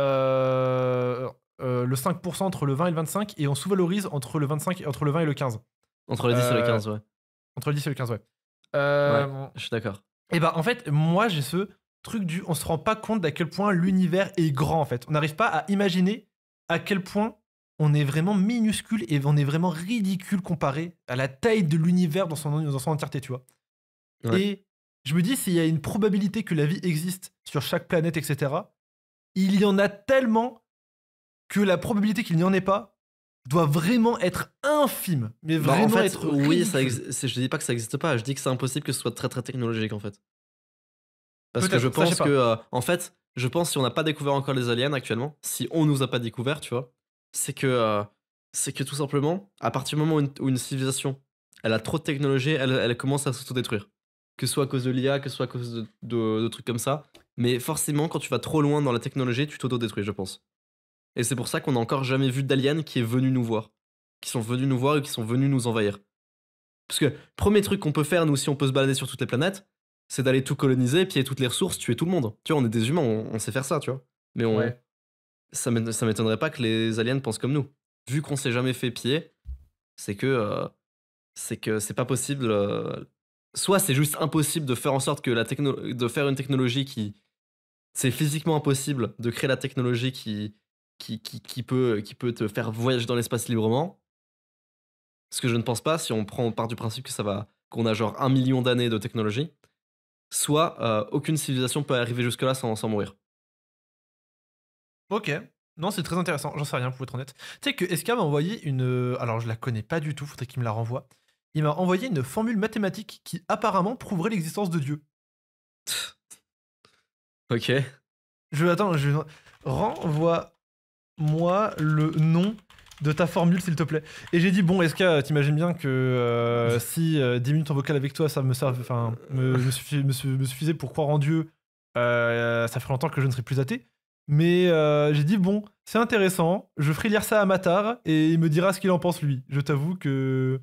euh, euh, le 5% entre le 20 et le 25 et on sous-valorise entre, le 25, entre le 20 et le 15. Entre le 10 et le 15, ouais. Entre le 10 et le 15, ouais. ouais je suis d'accord. Et eh bah ben, en fait, moi j'ai ce truc du on se rend pas compte d'à quel point l'univers est grand en fait. On n'arrive pas à imaginer à quel point on est vraiment minuscule et on est vraiment ridicule comparé à la taille de l'univers dans son, dans son entièreté, tu vois. Et je me dis, s'il y a une probabilité que la vie existe sur chaque planète, etc., il y en a tellement que la probabilité qu'il n'y en ait pas doit vraiment être infime. Mais bah, vraiment être. Oui, ça je dis pas que ça n'existe pas, je dis que c'est impossible que ce soit très très technologique en fait. Parce que je pense que, euh, en fait, je pense si on n'a pas découvert encore les aliens actuellement, si on nous a pas découvert, tu vois, c'est que, euh, c'est que tout simplement, à partir du moment où une, civilisation, elle a trop de technologie, elle, elle commence à s'autodétruire. Que ce soit à cause de l'IA, que ce soit à cause de, trucs comme ça. Mais forcément, quand tu vas trop loin dans la technologie, tu t'autodétruis, je pense. Et c'est pour ça qu'on n'a encore jamais vu d'alien qui est venu nous voir. Qui sont venus nous voir et qui sont venus nous envahir. Parce que, premier truc qu'on peut faire, nous, si on peut se balader sur toutes les planètes, c'est d'aller tout coloniser, piller toutes les ressources, tuer tout le monde. Tu vois, on est des humains, on, sait faire ça, tu vois. Mais on, ne ça m'étonnerait pas que les aliens pensent comme nous. Vu qu'on s'est jamais fait piller, c'est que euh, c'est que c'est pas possible. Euh, soit c'est juste impossible de faire en sorte que la de faire une technologie qui c'est physiquement impossible de créer la technologie qui qui, qui, qui peut qui peut te faire voyager dans l'espace librement. Ce que je ne pense pas si on prend part du principe que ça va qu'on a genre un million d'années de technologie soit euh, aucune civilisation peut arriver jusque-là sans, sans mourir. Ok. Non, c'est très intéressant. J'en sais rien, pour être honnête. Tu sais que SK m'a envoyé une. Euh, alors, je la connais pas du tout, faudrait qu'il me la renvoie. Il m'a envoyé une formule mathématique qui apparemment prouverait l'existence de Dieu. ok. Je. Attends, je. Renvoie-moi le nom de ta formule, s'il te plaît. Et j'ai dit, bon, SK, t'imagines bien que euh, si 10 euh, minutes en vocal avec toi, ça me, serve, suffisait pour croire en Dieu, euh, ça ferait longtemps que je ne serais plus athée. Mais j'ai dit, bon, c'est intéressant, je ferai lire ça à Matar et il me dira ce qu'il en pense lui. Je t'avoue que.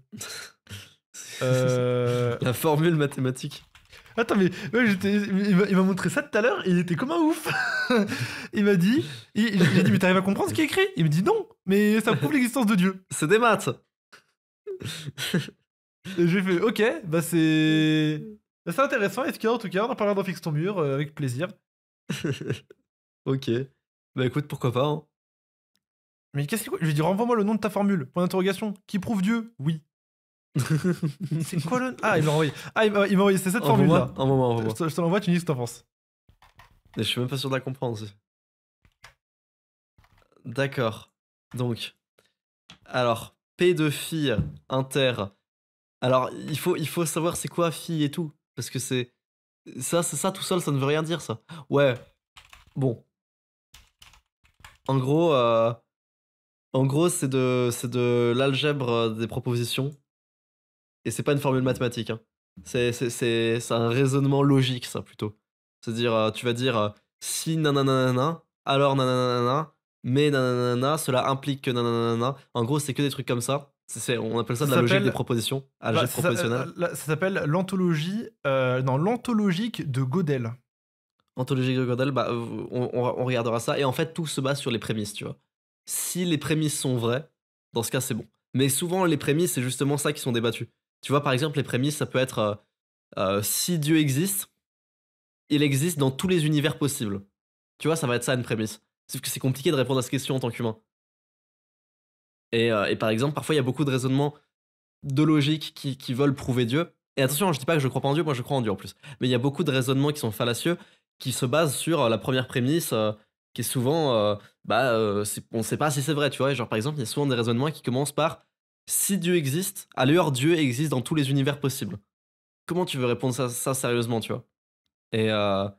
La formule mathématique. Attends, mais il m'a montré ça tout à l'heure, il était comme un ouf. il m'a dit, j'ai dit, mais t'arrives à comprendre ce qui est écrit Il me dit non, mais ça prouve l'existence de Dieu. C'est des maths. Et j'ai fait, ok, bah c'est. Bah, c'est intéressant, est-ce en tout cas, on en parlera dans Fixe ton mur, euh, avec plaisir. ok. Bah écoute, pourquoi pas. Hein. Mais qu'est-ce que. Je ai dit, renvoie-moi le nom de ta formule, point d'interrogation. Qui prouve Dieu Oui c'est quoi le. Ah, il m'a envoyé. Ah, il m'a envoyé. C'est cette formule là. Un moment, un moment. Je te, l'envoie, tu dis ce que t'en penses. je suis même pas sûr de la comprendre. D'accord. Donc. Alors, P de fille, inter. Alors, il faut, il faut savoir c'est quoi fille et tout. Parce que c'est. Ça, c'est ça tout seul, ça ne veut rien dire ça. Ouais. Bon. En gros. Euh, en gros, c'est de, c'est de l'algèbre des propositions. Et c'est pas une formule mathématique. Hein. C'est un raisonnement logique, ça, plutôt. C'est-à-dire, euh, tu vas dire euh, si nananana, alors nananana, mais nananana, cela implique que nananana. En gros, c'est que des trucs comme ça. on appelle ça, de la logique des propositions, bah, euh, propositionnelle. Ça, s'appelle l'anthologie, dans non, l'anthologique de Gödel. Anthologique de Gödel, bah, on, on, regardera ça. Et en fait, tout se base sur les prémices, tu vois. Si les prémices sont vraies, dans ce cas, c'est bon. Mais souvent, les prémices, c'est justement ça qui sont débattues. Tu vois, par exemple, les prémices, ça peut être euh, euh, si Dieu existe, il existe dans tous les univers possibles. Tu vois, ça va être ça une prémisse. Sauf que c'est compliqué de répondre à cette question en tant qu'humain. Et, euh, et, par exemple, parfois, il y a beaucoup de raisonnements de logique qui, qui veulent prouver Dieu. Et attention, je dis pas que je crois pas en Dieu, moi je crois en Dieu en plus. Mais il y a beaucoup de raisonnements qui sont fallacieux, qui se basent sur la première prémisse, qui est souvent, bah, on ne sait pas si c'est vrai, tu vois. Genre par exemple, il y a souvent des raisonnements qui commencent par si Dieu existe, alors Dieu existe dans tous les univers possibles. Comment tu veux répondre à ça sérieusement, tu vois euh,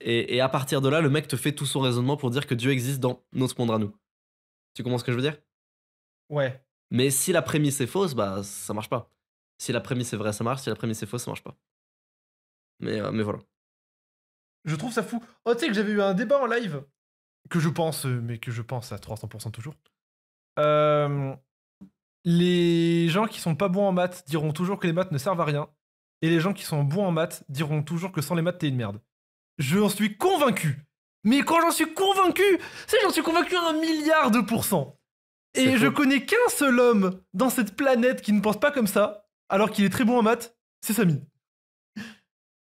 et, et, à partir de là, le mec te fait tout son raisonnement pour dire que Dieu existe dans notre monde à nous. Tu comprends ce que je veux dire Ouais. Mais si la prémisse est fausse, bah ça marche pas. Si la prémisse est vraie, ça marche. Si la prémisse est fausse, ça marche pas. Mais, euh, mais voilà. Je trouve ça fou. Oh, tu sais que j'avais eu un débat en live que je pense, euh, mais que je pense à 300% toujours. Euh, les gens qui sont pas bons en maths diront toujours que les maths ne servent à rien. Et les gens qui sont bons en maths diront toujours que sans les maths, t'es une merde. Je suis convaincu. Mais quand j'en suis convaincu, c'est j'en suis convaincu à un milliard de pourcents. Et je connais qu'un seul homme dans cette planète qui ne pense pas comme ça, alors qu'il est très bon en maths, c'est Samy.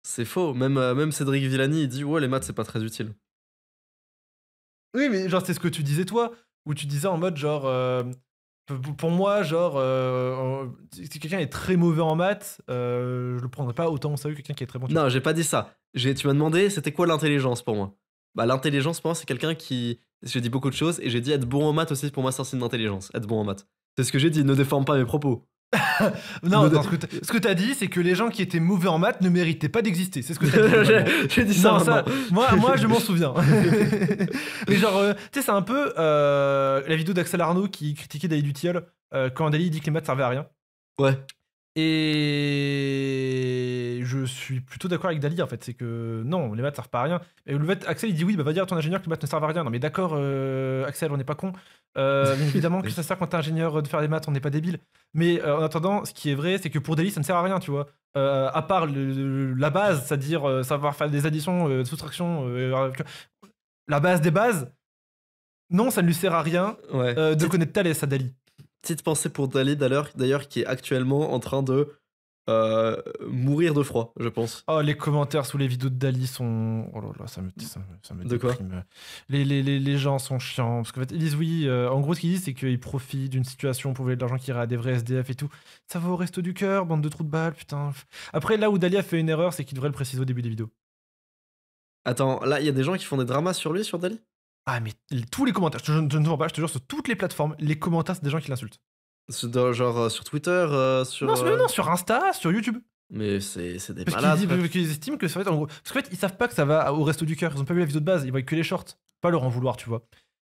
C'est faux. Même, euh, même Cédric Villani, dit Ouais, les maths, c'est pas très utile. Oui, mais genre, c'est ce que tu disais toi, où tu disais en mode genre. Euh, pour moi, genre, euh, euh, si quelqu'un est très mauvais en maths, euh, je le prendrais pas autant au sérieux que quelqu'un qui est très bon. Non, j'ai pas dit ça. tu m'as demandé, c'était quoi l'intelligence pour moi Bah, l'intelligence pour moi, c'est quelqu'un qui. J'ai dit beaucoup de choses et j'ai dit être bon en maths aussi, pour moi, c'est un signe d'intelligence. Être bon en maths. C'est ce que j'ai dit, ne déforme pas mes propos. non, ce que tu as dit, c'est que les gens qui étaient mauvais en maths ne méritaient pas d'exister. C'est ce que tu as dit. J'ai dit ça. moi, je m'en souviens. Mais genre, euh, tu sais, c'est un peu euh, la vidéo d'Axel Arnaud qui critiquait David du euh, quand Dali dit que les maths servaient à rien. Ouais. Et je suis plutôt d'accord avec Dali en fait, c'est que non, les maths ne servent pas à rien. Et le fait, Axel il dit oui, bah va dire à ton ingénieur que les maths ne servent à rien. Non mais d'accord, euh, Axel, on n'est pas con. Euh, évidemment que ça sert quand t'es ingénieur euh, de faire des maths, on n'est pas débile. Mais en attendant, ce qui est vrai, c'est que pour Dali ça ne sert à rien, tu vois. à part la base, c'est-à-dire savoir faire des additions, soustractions, la base des bases. Non, ça ne lui sert à rien de connaître Thalès à Dali. Petite pensée pour Dali d'ailleurs, qui est actuellement en train de euh, mourir de froid, je pense. Oh, les commentaires sous les vidéos de Dali sont. Oh là là, ça me, ça, me de Quoi les, les, gens sont chiants. Parce qu'en fait, ils disent oui. Euh, en gros, ce qu'ils disent, c'est qu'ils profitent d'une situation pour voler de l'argent qui ira à des vrais SDF et tout. Ça va au resto du cœur, bande de trous de balles, putain. Après, là où Dali a fait une erreur, c'est qu'il devrait le préciser au début des vidéos. Attends, là, il y a des gens qui font des dramas sur lui, sur Dali ah, mais tous les commentaires, je, ne je te jure, sur toutes les plateformes, les commentaires, c'est des gens qui l'insultent. Genre euh, sur Twitter, euh, sur. Euh, non, sur Insta, sur YouTube. Mais c'est des malades. Ils, parce qu'ils estiment que ça va en gros. Parce qu'en fait, ils savent pas que ça va au resto du cœur. Ils ont pas vu la vidéo de base. Ils voient que les shorts. Pas leur en vouloir, tu vois.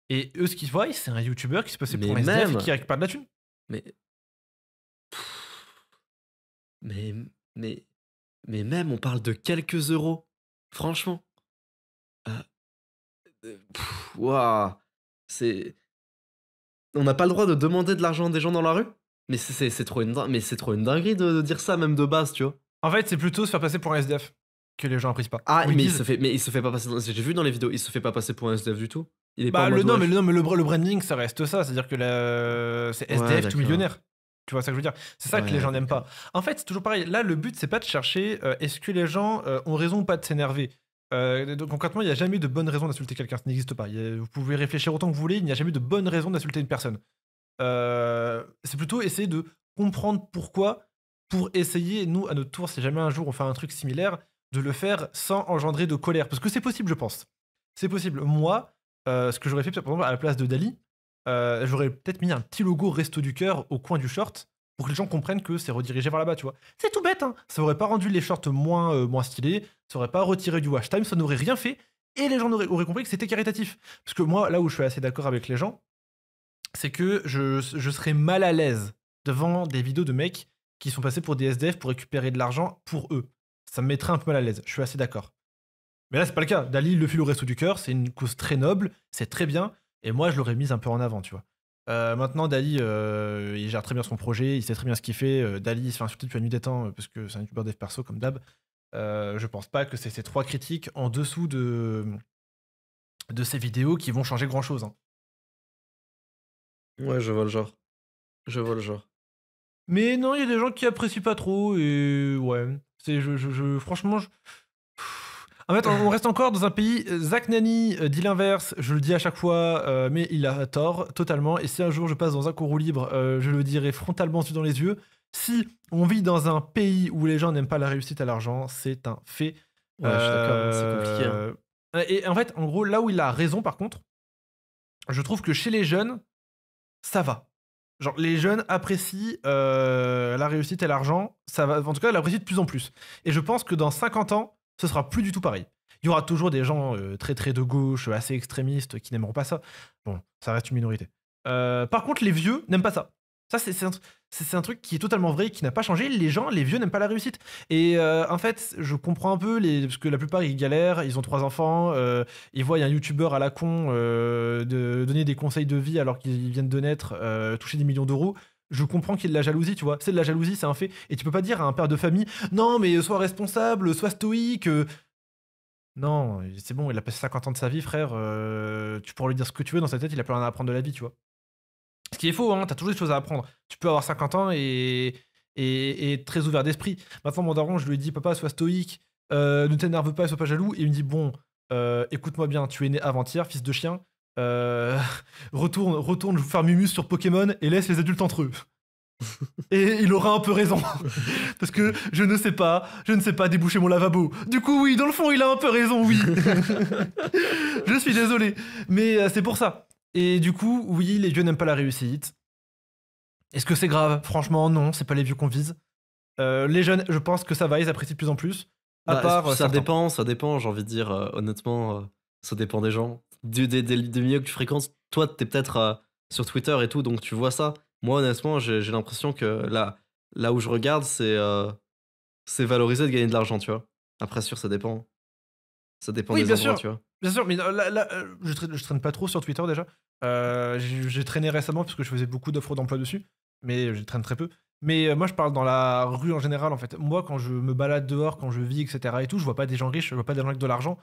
Et eux, ce qu'ils voient, c'est un YouTuber qui se passe pour un et qui récupère de la thune. Mais. Mais. Mais même, on parle de quelques euros. Franchement. Euh, c'est. On n'a pas le droit de demander de l'argent des gens dans la rue Mais c'est trop, une... Mais trop une dinguerie de, dire ça, même de base, tu vois. En fait, c'est plutôt se faire passer pour un SDF que les gens apprécient pas. Ah, mais il, se fait, mais il se fait pas passer. J'ai vu dans les vidéos, il se fait pas passer pour un SDF du tout. Bah, le, nom, mais le mais le, branding, ça reste ça. C'est-à-dire que la... c'est SDF tout millionnaire. Tu vois ça que je veux dire C'est ça que les gens n'aiment pas. En fait, c'est toujours pareil. Là, le but, c'est pas de chercher euh, est-ce que les gens euh, ont raison ou pas de s'énerver. Euh, concrètement, il n'y a jamais de bonne raison d'insulter quelqu'un, ça n'existe pas. vous pouvez réfléchir autant que vous voulez, il n'y a jamais de bonne raison d'insulter une personne. Euh, c'est plutôt essayer de comprendre pourquoi, pour essayer, nous, à notre tour, si jamais un jour on fait un truc similaire, de le faire sans engendrer de colère. Parce que c'est possible, je pense. C'est possible. Moi, euh, ce que j'aurais fait, par exemple, à la place de Dali, j'aurais peut-être mis un petit logo Resto du Cœur au coin du short pour que les gens comprennent que c'est redirigé vers là-bas, tu vois. C'est tout bête, hein. Ça aurait pas rendu les shorts moins, euh, moins stylés, ça aurait pas retiré du watch time, ça n'aurait rien fait, et les gens auraient, auraient compris que c'était caritatif. Parce que moi, là où je suis assez d'accord avec les gens, c'est que je, je serais mal à l'aise devant des vidéos de mecs qui sont passés pour des SDF pour récupérer de l'argent pour eux. Ça me mettrait un peu mal à l'aise, je suis assez d'accord. Mais là, c'est pas le cas. Dali, le fil au resto du cœur, c'est une cause très noble, c'est très bien, et moi, je l'aurais mise un peu en avant, tu vois. Euh, maintenant, Dali, euh, il gère très bien son projet, il sait très bien ce qu'il fait. il euh, Dali, fait surtout depuis la nuit des temps, parce que c'est un youtubeur dev perso comme d'hab. je pense pas que c'est ces trois critiques en dessous de, de ces vidéos qui vont changer grand chose. Hein. Ouais, je vois le genre. Je vois le genre. Mais non, il y a des gens qui apprécient pas trop et ouais. je, franchement, je, ah, en fait, on reste encore dans un pays. Euh, Zach Nani euh, dit l'inverse, je le dis à chaque fois, euh, mais il a tort totalement. Et si un jour je passe dans un courroux libre, je le dirai frontalement dans les yeux. Si on vit dans un pays où les gens n'aiment pas la réussite à l'argent, c'est un fait. je suis d'accord, c'est compliqué. Hein. Et en fait, en gros, là où il a raison, par contre, je trouve que chez les jeunes, ça va. Genre, les jeunes apprécient la réussite et l'argent, ça va. En tout cas, l'apprécient de plus en plus. Et je pense que dans 50 ans, ce sera plus du tout pareil. Il y aura toujours des gens euh, très très de gauche, euh, assez extrémistes, qui n'aimeront pas ça. Bon, ça reste une minorité. Euh, par contre, les vieux n'aiment pas ça. Ça, c'est un, un, truc qui est totalement vrai, qui n'a pas changé. Les gens, les vieux, n'aiment pas la réussite. Et en fait, je comprends un peu, les, parce que la plupart, ils galèrent, ils ont trois enfants, ils voient un youtubeur à la con de donner des conseils de vie alors qu'ils viennent de naître, toucher des millions d'euros je comprends qu'il y ait de la jalousie, tu vois. C'est de la jalousie, c'est un fait. Et tu peux pas dire à un père de famille, non, mais sois responsable, sois stoïque. Non, c'est bon, il a passé 50 ans de sa vie, frère. Euh, tu pourras lui dire ce que tu veux dans sa tête, il a plus rien à apprendre de la vie, tu vois. Ce qui est faux, hein, t'as toujours des choses à apprendre. Tu peux avoir 50 ans et, et, très ouvert d'esprit. Maintenant, mon daron, je lui ai dit, papa, sois stoïque, euh, ne t'énerve pas, sois pas jaloux. Et il me dit, bon, euh, écoute-moi bien, tu es né avant-hier, fils de chien. Euh, retourne, retourne faire Mumus sur Pokémon et laisse les adultes entre eux. Et il aura un peu raison. Parce que je ne sais pas, je ne sais pas déboucher mon lavabo. Du coup, oui, dans le fond, il a un peu raison, oui. je suis désolé. Mais euh, c'est pour ça. Et du coup, oui, les vieux n'aiment pas la réussite. Est-ce que c'est grave Franchement, non, c'est pas les vieux qu'on vise. Euh, les jeunes, je pense que ça va, ils apprécient de plus en plus. À bah, part. Ça dépend, ça dépend, j'ai envie de dire, honnêtement, ça dépend des gens des, des, milieux que tu fréquentes, toi, tu es peut-être euh, sur Twitter et tout, donc tu vois ça. Moi, honnêtement, j'ai l'impression que là, là où je regarde, c'est euh, c'est valorisé de gagner de l'argent, tu vois. Après, sûr, ça dépend. Ça dépend des bien tu vois. Bien sûr, mais euh, là, je, traîne, traîne pas trop sur Twitter déjà. j'ai traîné récemment parce que je faisais beaucoup d'offres d'emploi dessus, mais je traîne très peu. Mais moi, je parle dans la rue en général, en fait. Moi, quand je me balade dehors, quand je vis, etc. et tout, je vois pas des gens riches, je vois pas des gens avec de l'argent.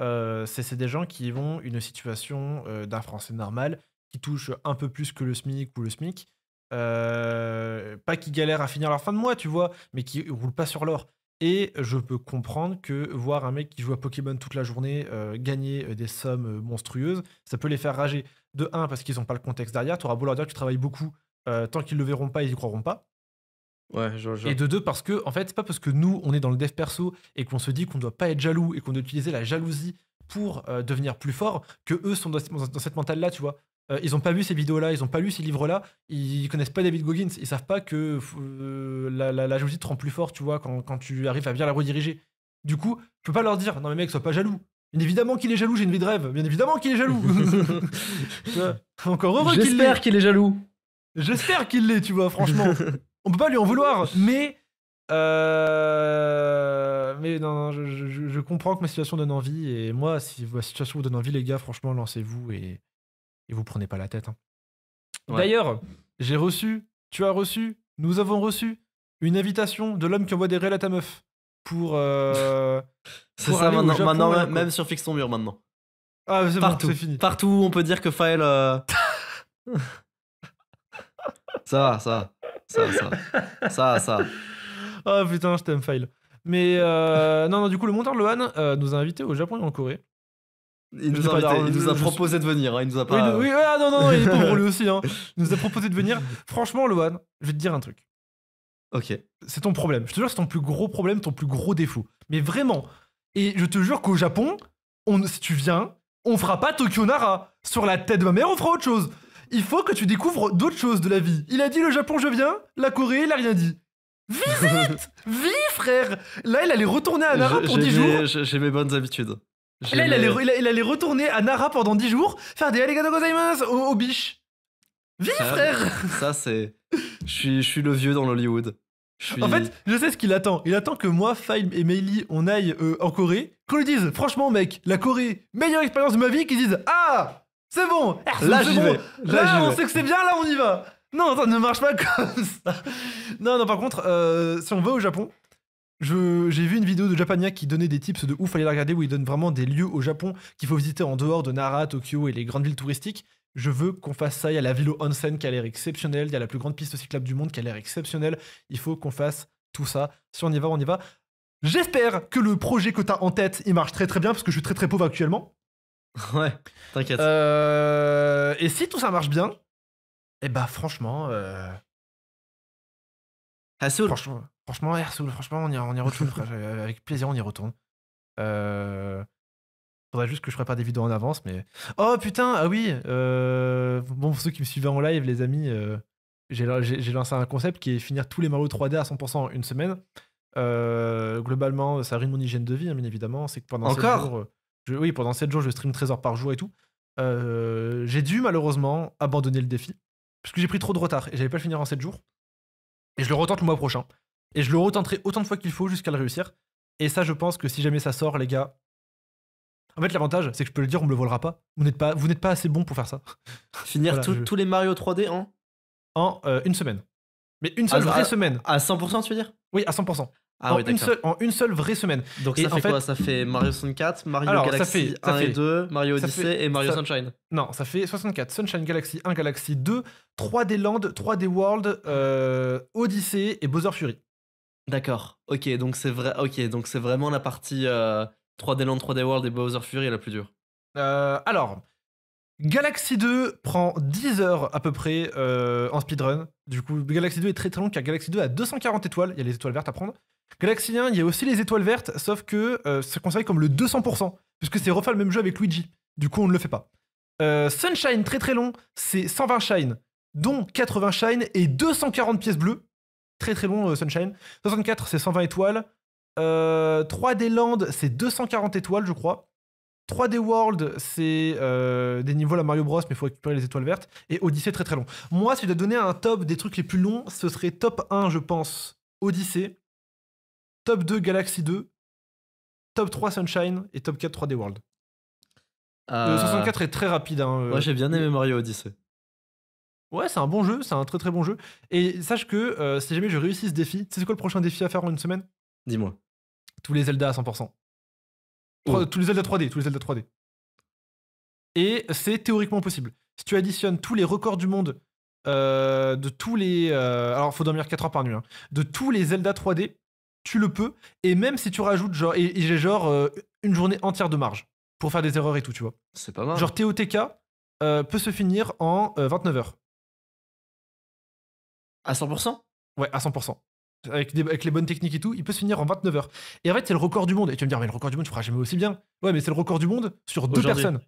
Euh, c'est des gens qui vont une situation euh, d'un Français normal qui touche un peu plus que le SMIC ou le SMIC. Euh, pas qui galèrent à finir leur fin de mois, tu vois, mais qui roulent pas sur l'or. Et je peux comprendre que voir un mec qui joue à Pokémon toute la journée gagner des sommes monstrueuses, ça peut les faire rager. De un, parce qu'ils n'ont pas le contexte derrière. Tu auras beau leur dire que tu travailles beaucoup, tant qu'ils ne le verront pas, ils n'y croiront pas. Et de deux, parce que, en fait, c'est pas parce que nous, on est dans le dev perso et qu'on se dit qu'on doit pas être jaloux et qu'on doit utiliser la jalousie pour euh, devenir plus fort, que eux sont dans, cette mentale-là, tu vois. Euh, ils ont pas vu ces vidéos-là, ils ont pas lu ces livres-là, ils connaissent pas David Goggins, ils savent pas que euh, la, jalousie te rend plus fort, tu vois, quand, tu arrives à bien la rediriger. Du coup, je peux pas leur dire, non mais mec, sois pas jaloux. Bien évidemment qu'il est jaloux, j'ai une vie de rêve. Bien évidemment qu'il est jaloux. Encore heureux qu'il J'espère qu'il est jaloux. J'espère qu'il l'est, tu vois, franchement. On peut pas lui en vouloir, euh, mais. Euh, mais non, je, comprends que ma situation donne envie. Et moi, si ma situation vous donne envie, les gars, franchement, lancez-vous et, et vous prenez pas la tête. Hein. D'ailleurs, j'ai reçu, tu as reçu, nous avons reçu une invitation de l'homme qui envoie des réels à ta meuf pour. Euh, c'est ça maintenant, même sur Fixe ton mur maintenant. Ah, c'est partout, fini. Partout, on peut dire que Fael. ça va, ça va ça, ça. ça, ça. Oh putain, je t'aime, fail. Mais euh, non, non, du coup, le monteur Lohan euh, nous a invités au Japon et en Corée. Il nous, a euh, proposé de venir, hein, il nous a pas. Oui, oui ah, non, non, il est lui aussi. Hein. nous a proposé de venir. Franchement, Lohan, je vais te dire un truc. Ok. C'est ton problème. Je te jure, c'est ton plus gros problème, ton plus gros défaut. Mais vraiment. Et je te jure qu'au Japon, si tu viens, on fera pas Tokyo Nara. Sur la tête de ma mère, on fera autre chose il faut que tu découvres d'autres choses de la vie. Il a dit le Japon, je viens, la Corée, il a rien dit. Visite Vie, frère Là, il allait retourner à Nara pour 10 jours. J'ai mes bonnes habitudes. Là, il allait, il, allait, retourner à Nara pendant 10 jours, faire des Allegado Gozaimas aux, biches. Vie, frère Ça, c'est. Je suis, le vieux dans l'Hollywood. En fait, je sais ce qu'il attend. Il attend que moi, Faim et Meili, on aille euh, en Corée, qu'on lui dise, franchement, mec, la Corée, meilleure expérience de ma vie, qu'ils disent, ah c'est bon ah, Là, j'y Là, on sait que c'est bien, là, on y va Non, ça ne marche pas comme ça Non, non, par contre, euh, si on va au Japon, j'ai vu une vidéo de Japania qui donnait des tips de ouf, fallait la regarder, où il donne vraiment des lieux au Japon qu'il faut visiter en dehors de Nara, Tokyo et les grandes villes touristiques. Je veux qu'on fasse ça. Il y a la ville au Onsen qui a l'air exceptionnelle, il y a la plus grande piste cyclable du monde qui a l'air exceptionnelle. Il faut qu'on fasse tout ça. Si on y va, on y va. J'espère que le projet que t'as en tête, il marche très très bien, parce que je suis très très pauvre actuellement. Ouais, t'inquiète. Euh, et si tout ça marche bien, eh bah franchement. Euh... Ah, franchement, franchement, franchement, on y, on y retourne. Euh, avec plaisir, on y retourne. Euh. Faudrait juste que je prépare des vidéos en avance, mais. Oh putain, ah oui euh, Bon, pour ceux qui me suivaient en live, les amis, j'ai lancé un concept qui est finir tous les Mario 3D à 100% en une semaine. Globalement, ça ruine mon hygiène de vie, hein, évidemment. C'est que pendant Encore jours, oui, pendant 7 jours, je stream 13 heures par jour et tout. Euh, j'ai dû malheureusement abandonner le défi. Parce que j'ai pris trop de retard et j'avais pas le finir en 7 jours. Et je le retente le mois prochain. Et je le retenterai autant de fois qu'il faut jusqu'à le réussir. Et ça, je pense que si jamais ça sort, les gars. En fait, l'avantage, c'est que je peux le dire, on me le volera pas. Vous n'êtes pas, vous n'êtes pas assez bon pour faire ça. Finir tous les Mario 3D en En euh, une semaine. Mais une ah, seule vraie semaine. À 100%, tu veux dire Oui, à 100%. Ah en, une seule, vraie semaine. Donc ça fait, quoi Ça fait Mario 64, Mario Galaxy 1 et 2, Mario Odyssey et Mario Sunshine. Non, ça fait 64, Sunshine Galaxy 1, Galaxy 2, 3D Land, 3D World, euh, Odyssey et Bowser Fury. D'accord. Ok, donc c'est vrai. Ok, donc c'est vraiment la partie 3D euh, Land, 3D World et Bowser Fury la plus dure. Euh, alors, Galaxy 2 prend 10 heures à peu près en speedrun. Du coup, Galaxy 2 est très très long car Galaxy 2 a 240 étoiles. Il y a les étoiles vertes à prendre. Galaxien, il y a aussi les étoiles vertes, sauf que euh, c'est considéré comme le 200%, puisque c'est refaire le même jeu avec Luigi. Du coup, on ne le fait pas. Euh, Sunshine, très très long, c'est 120 shine, dont 80 shine et 240 pièces bleues. Très très long, euh, Sunshine. 64, c'est 120 étoiles. 3D Land, c'est 240 étoiles, je crois. 3D World, c'est des niveaux à Mario Bros, mais il faut récupérer les étoiles vertes. Et Odyssey, très très long. Moi, si je dois donner un top des trucs les plus longs, ce serait top 1, je pense, Odyssey top 2 Galaxy 2, top 3 Sunshine et top 4 3D World. Le 64 euh, est très rapide. Hein, euh, moi j'ai bien aimé Mario Odyssey. Ouais, c'est un bon jeu, c'est un très très bon jeu. Et sache que euh, si jamais je réussis ce défi, tu sais quoi le prochain défi à faire en une semaine Dis-moi. Tous les Zelda à 100%. Tous les Zelda 3D, tous les Zelda 3D. Et c'est théoriquement possible. Si tu additionnes tous les records du monde de tous les. Alors, alors, faut dormir 4 heures par nuit. Hein, de tous les Zelda 3D, tu le peux. Et même si tu rajoutes, genre, et, j'ai genre euh, une journée entière de marge pour faire des erreurs et tout, tu vois. C'est pas mal. Genre TOTK euh, peut se finir en 29 euh, heures. À 100% Ouais, à 100%. Avec, avec, les bonnes techniques et tout, il peut se finir en 29 heures. Et en fait, c'est le record du monde. Et tu vas me dire, mais le record du monde, tu feras jamais aussi bien. Ouais, mais c'est le record du monde sur deux personnes.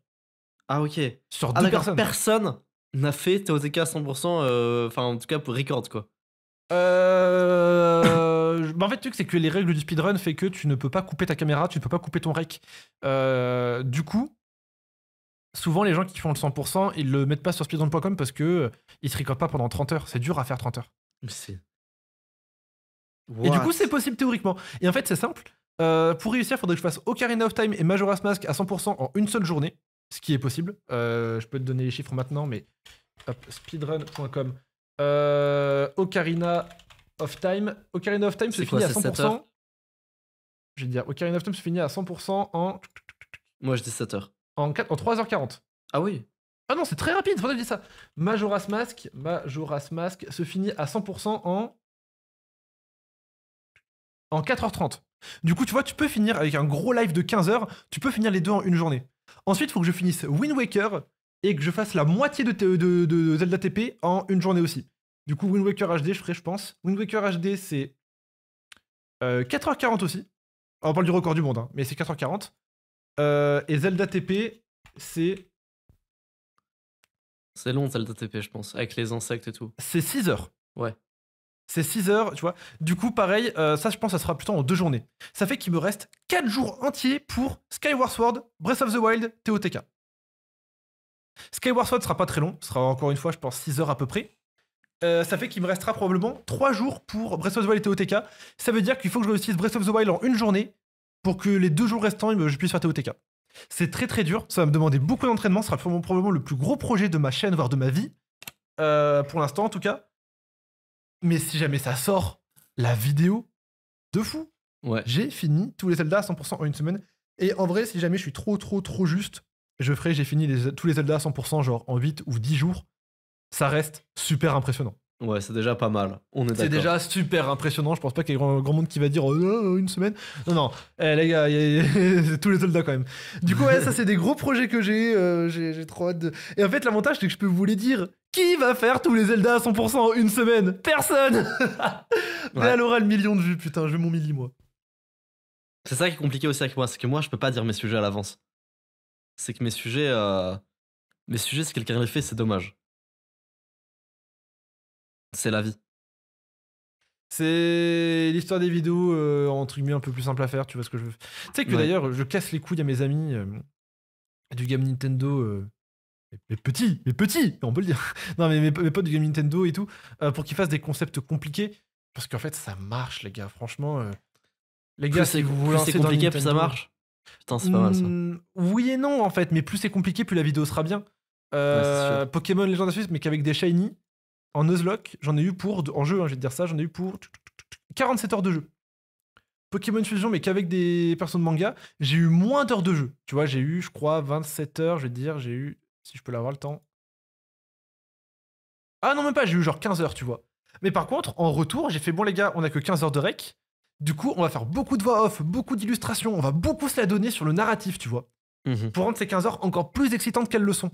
Ah, ok. Sur ah, deux personnes. Personne n'a fait TOTK à 100%, enfin, en tout cas, pour record, quoi. Euh... en fait, le truc, c'est que les règles du speedrun fait que tu ne peux pas couper ta caméra, tu ne peux pas couper ton rec. Euh, du coup, souvent, les gens qui font le 100%, ils le mettent pas sur speedrun.com parce que euh, ils se recordent pas pendant 30 heures. C'est dur à faire 30 heures. C'est. Et du coup, c'est possible théoriquement. Et en fait, c'est simple. Euh, pour réussir, il faudrait que je fasse Ocarina of Time et Majora's Mask à 100% en une seule journée, ce qui est possible. je peux te donner les chiffres maintenant, mais speedrun.com euh, Ocarina of Time. of Time se finit à 100%. Je dire, Ocarina of Time à 100% en. Moi, je dis 7 h En, en 3h40. Ah oui. Ah non, c'est très rapide, faudrait que je dis ça. Majora's Mask, Majora's Mask se finit à 100% en. En 4h30. Du coup, tu vois, tu peux finir avec un gros live de 15h, tu peux finir les deux en une journée. Ensuite, il faut que je finisse Wind Waker, et que je fasse la moitié de, Zelda TP en une journée aussi. Du coup, Wind Waker HD, je ferai, je pense. Wind Waker HD, c'est 4h40 euh, aussi. on parle du record du monde, hein, mais c'est 4h40. Euh, et Zelda TP, c'est. C'est long, Zelda TP, je pense, avec les insectes et tout. C'est 6 heures. Ouais. C'est 6 heures, tu vois. Du coup, pareil, euh, ça, je pense, ça sera plutôt en deux journées. Ça fait qu'il me reste 4 jours entiers pour Skyward Sword, Breath of the Wild, TOTK. Skyward Sword sera pas très long, ce sera encore une fois, je pense, 6 heures à peu près. Euh, ça fait qu'il me restera probablement 3 jours pour Breath of the Wild et TOTK. Ça veut dire qu'il faut que je réussisse Breath of the Wild en une journée pour que les deux jours restants, euh, je puisse faire TOTK. C'est très très dur, ça va me demander beaucoup d'entraînement, ce sera probablement le plus gros projet de ma chaîne, voire de ma vie, euh, pour l'instant en tout cas. Mais si jamais ça sort, la vidéo, de fou. Ouais. J'ai fini tous les Zelda à 100% en une semaine. Et en vrai, si jamais je suis trop trop trop juste, je ferai, j'ai fini les, tous les Zelda à 100%, genre en 8 ou 10 jours, ça reste super impressionnant. Ouais, c'est déjà pas mal. On est C'est déjà super impressionnant. Je pense pas qu'il y ait grand, monde qui va dire euh, euh, une semaine. Non, non. Eh, les gars, tous les Zelda quand même. Du coup, ouais, ça, c'est des gros projets que euh, j'ai. j'ai trop hâte de... Et en fait, l'avantage, c'est que je peux vous les dire. Qui va faire tous les Zelda à 100% en une semaine Personne elle aura le million de vues, putain, je milli moi. C'est ça qui est compliqué aussi avec moi, c'est que moi, je peux pas dire mes sujets à l'avance c'est que mes sujets, euh, mes sujets, si quelqu'un les fait, c'est dommage. C'est la vie. C'est l'histoire des vidéos euh, entre guillemets un peu plus simple à faire, tu vois ce que je veux. Tu sais que d'ailleurs, je casse les couilles à mes amis du game Nintendo. Euh, les petits, les petits, on peut le dire. non, mais mes, potes du game Nintendo et tout, euh, pour qu'ils fassent des concepts compliqués. Parce qu'en fait, ça marche, les gars, franchement. les gars, plus vous C'est compliqué, plus ça marche. Putain, c'est pas ça. Mmh, oui et non, en fait, mais plus c'est compliqué, plus la vidéo sera bien. Euh, Pokémon ouais, Pokémon Suisse, mais qu'avec des Shiny, en Nuzlocke, j'en ai eu pour, en jeu, hein, je vais te dire ça, j'en ai eu pour 47 heures de jeu. Pokémon Fusion, mais qu'avec des personnes de manga, j'ai eu moins d'heures de jeu. Tu vois, j'ai eu, je crois, 27 heures, je vais te dire, j'ai eu, si je peux l'avoir le temps. Ah non, même pas, j'ai eu genre 15 heures, tu vois. Mais par contre, en retour, j'ai fait, bon les gars, on a que 15 heures de rec, du coup, on va faire beaucoup de voix off, beaucoup d'illustrations, on va beaucoup se la donner sur le narratif, tu vois. Mhm. Pour rendre ces 15 heures encore plus excitantes qu'elles le sont.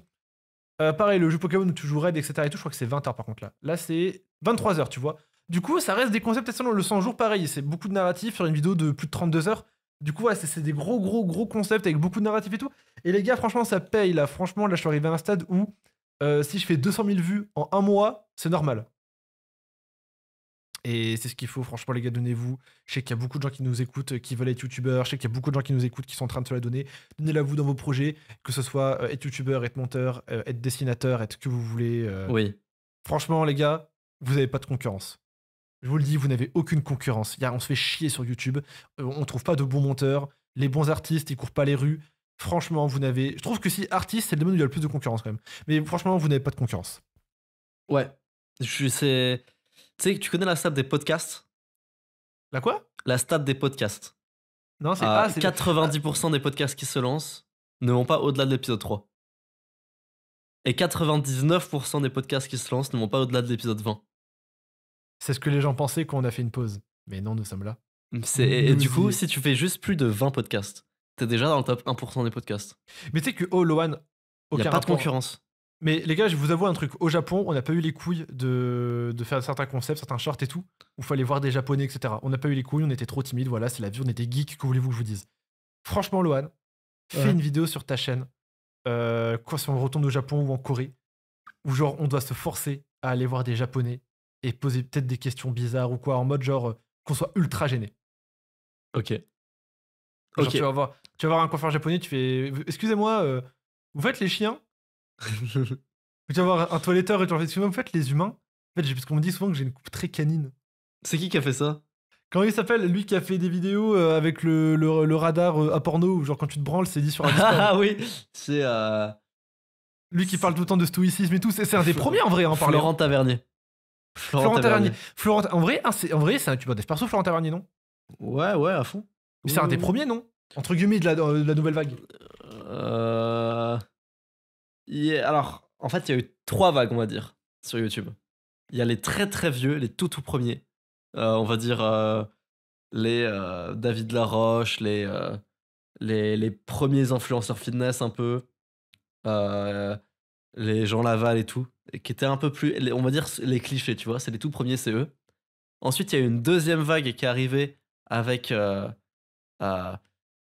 Euh, pareil, le jeu Pokémon où tu joues raid, etc. Et tout, je crois que c'est 20 heures par contre là. Là, c'est 23 heures, tu vois. Du coup, ça reste des concepts assez longs. Le 100 jours, pareil, c'est beaucoup de narratif, sur une vidéo de plus de 32 heures. Du coup, c'est des gros, gros, gros concepts avec beaucoup de narratif et tout. Et les gars, franchement, ça paye là. Franchement, là, je suis arrivé à un stade où euh, si je fais 200 000 vues en un mois, c'est normal. Et c'est ce qu'il faut, franchement, les gars, donnez-vous. Je sais qu'il y a beaucoup de gens qui nous écoutent, euh, qui veulent être youtubeurs. Je sais qu'il y a beaucoup de gens qui nous écoutent, qui sont en train de se la donner. Donnez-la vous dans vos projets, que ce soit euh, être youtubeur, être monteur, euh, être dessinateur, être ce que vous voulez. Oui. Franchement, les gars, vous n'avez pas de concurrence. Je vous le dis, vous n'avez aucune concurrence. Y a- on se fait chier sur YouTube. On on trouve pas de bons monteurs. Les bons artistes, ils courent pas les rues. Franchement, vous n'avez. Je trouve que si artiste, c'est le domaine où il y a le plus de concurrence quand même. Mais franchement, vous n'avez pas de concurrence. Ouais. Je sais. Tu sais, tu connais la stat des podcasts La quoi La stat des podcasts. Non, c'est ah, pas. 90% des podcasts qui se lancent ne vont pas au-delà de l'épisode 3. Et 99% des podcasts qui se lancent ne vont pas au-delà de l'épisode 20. C'est ce que les gens pensaient quand on a fait une pause. Mais non, nous sommes là. C'est, et, du coup, si tu fais juste plus de 20 podcasts, t'es déjà dans le top 1% des podcasts. Mais tu sais que oh, oh, il n'y a pas de concurrence. Mais les gars, je vous avoue un truc. Au Japon, on n'a pas eu les couilles de, faire certains concepts, certains shorts et tout, où il fallait voir des Japonais, etc. On n'a pas eu les couilles, on était trop timides. voilà, c'est la vie, on était geek, que voulez-vous que je vous dise Franchement, Lohan, fais une vidéo sur ta chaîne, euh, Quoi, si on retourne au Japon ou en Corée, où genre on doit se forcer à aller voir des Japonais et poser peut-être des questions bizarres ou quoi, en mode genre euh, qu'on soit ultra gêné. Ok. Tu, vas voir, tu vas voir un coiffeur japonais, tu fais Excusez-moi, euh, vous faites les chiens tu vas voir un toiletteur et tu En fait, les humains, en fait, parce qu'on me dit souvent que j'ai une coupe très canine. C'est qui qui a fait ça Quand il s'appelle Lui qui a fait des vidéos euh, avec le, le, radar euh, à porno, ou genre quand tu te branles, c'est dit sur un Ah oui C'est. Euh, Lui qui parle tout le temps de stoïcisme et tout, c'est un des premiers en vrai en hein, parlant Florent Tavernier. Florent, Florent Tavernier. Ah, en vrai, c'est un youtubeur des perso, Florent Tavernier, non Ouais, ouais, à fond. C'est un des premiers, non Entre guillemets, de de la nouvelle vague. Euh alors, en fait, il y a eu trois vagues, on va dire, sur YouTube. Il y a les très très vieux, les tout tout premiers. Euh, on va dire euh, les euh, David Laroche, les, les, les, premiers influenceurs fitness un peu, les Jean Laval et tout, qui étaient un peu plus, on va dire les clichés, tu vois, c'est les tout premiers, c'est eux. Ensuite, il y a une deuxième vague qui est arrivée avec.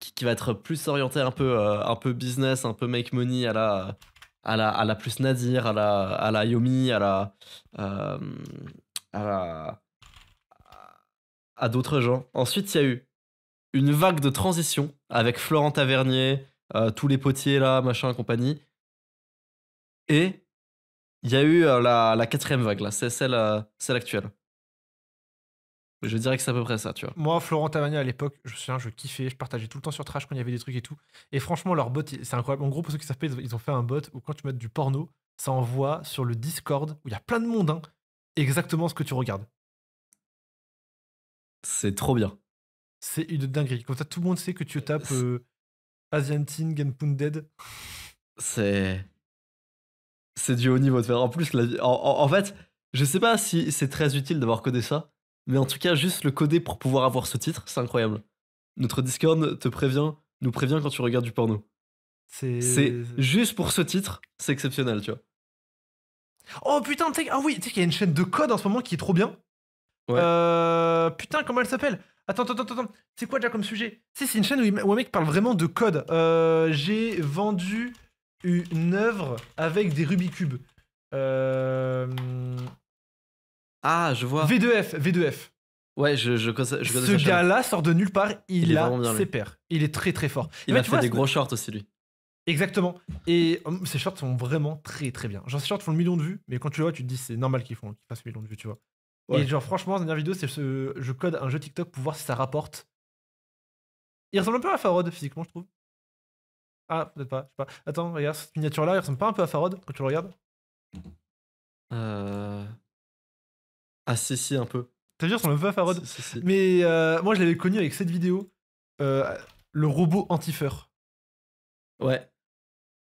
Qui, qui, va être plus orientée un peu, un peu business, un peu make money à la à la, à la plus Nadir, à la, à la Yomi, à la. Euh, à, à d'autres gens. Ensuite, il y a eu une vague de transition avec Florent Tavernier, euh, tous les potiers là, machin, compagnie. Et il y a eu euh, la, quatrième vague, là, c'est celle, celle actuelle. Je dirais que c'est à peu près ça, tu vois. Moi, Florent Tavagna à l'époque, je me souviens, je kiffais, je partageais tout le temps sur Trash quand il y avait des trucs et tout. Et franchement, leur bot, c'est incroyable. En gros, pour ceux qui savent pas, ils ont fait un bot où quand tu mets du porno, ça envoie sur le Discord, où il y a plein de monde, hein, exactement ce que tu regardes. C'est trop bien. C'est une dinguerie. Comme ça, tout le monde sait que tu tapes euh, and C'est. C'est du haut niveau de faire. En plus, la... en, en fait, je sais pas si c'est très utile d'avoir codé ça. Mais en tout cas, juste le coder pour pouvoir avoir ce titre, c'est incroyable. Notre Discord te prévient, nous prévient quand tu regardes du porno. C'est juste pour ce titre, c'est exceptionnel, tu vois. Oh putain, tu ah oui, tu sais qu'il y a une chaîne de code en ce moment qui est trop bien. Ouais. Euh, putain, comment elle s'appelle Attends, attends, attends, attends. C'est quoi déjà comme sujet c'est une chaîne où, un mec parle vraiment de code. Euh, j'ai vendu une œuvre avec des Rubik's Cube. Euh, ah, je vois. V2F, V2F. Ouais, je, je, je, Ce gars-là sort de nulle part, il, a ses pairs. Il est très très fort. Il va a fait des gros shorts aussi, lui. Exactement. Et hum, ses shorts sont vraiment très très bien. Genre, ses shorts font le million de vues, mais quand tu le vois, tu te dis, c'est normal qu'ils font fassent le million de vues, tu vois. Et genre, franchement, la dernière vidéo, c'est je code un jeu TikTok pour voir si ça rapporte. Il ressemble un peu à Farod physiquement, je trouve. Ah, peut-être pas, je sais pas. Attends, regarde, cette miniature-là, il ressemble pas un peu à Farod quand tu le regardes Euh. Ah si, si, un peu. C'est vu, dire le le à Mais euh, moi, je l'avais connu avec cette vidéo. Euh, le robot antifeur. Ouais.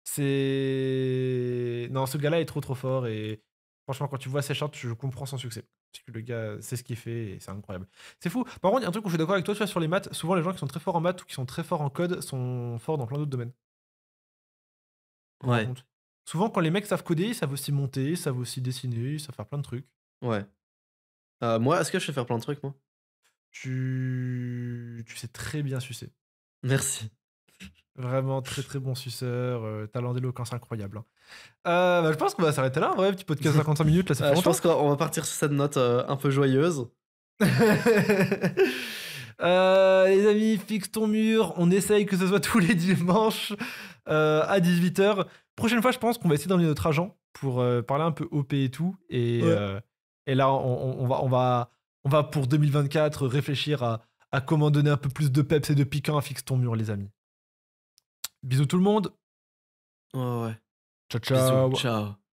C'est. Non, ce gars-là est trop trop fort et franchement, quand tu vois charts, je comprends son succès. Parce que le gars c'est ce qu'il fait et c'est incroyable. C'est fou. Par contre, il y a un truc où je suis d'accord avec toi, tu vois, sur les maths, souvent les gens qui sont très forts en maths ou qui sont très forts en code sont forts dans plein d'autres domaines. Ouais. Souvent, quand les mecs savent coder, ils savent aussi monter, ils savent aussi dessiner, ils savent faire plein de trucs. Ouais. Euh, moi, est-ce que je sais faire plein de trucs, moi tu... tu sais très bien sucer. Merci. Vraiment très très bon suceur, euh, talent d'éloquence incroyable. Hein. Euh, bah, je pense qu'on va s'arrêter là, un vrai, petit podcast 55 minutes, là ça euh, je pense qu'on va partir sur cette note un peu joyeuse. les amis, fixe ton mur. On essaye que ce soit tous les dimanches à 18h. Prochaine fois, je pense qu'on va essayer d'emmener notre agent pour parler un peu OP et tout. Et et là, on, va, on, va, on va pour 2024 réfléchir à, à comment donner un peu plus de peps et de piquant à Fixe ton mur, les amis. Bisous tout le monde. Ouais, ouais. Ciao, ciao. ciao.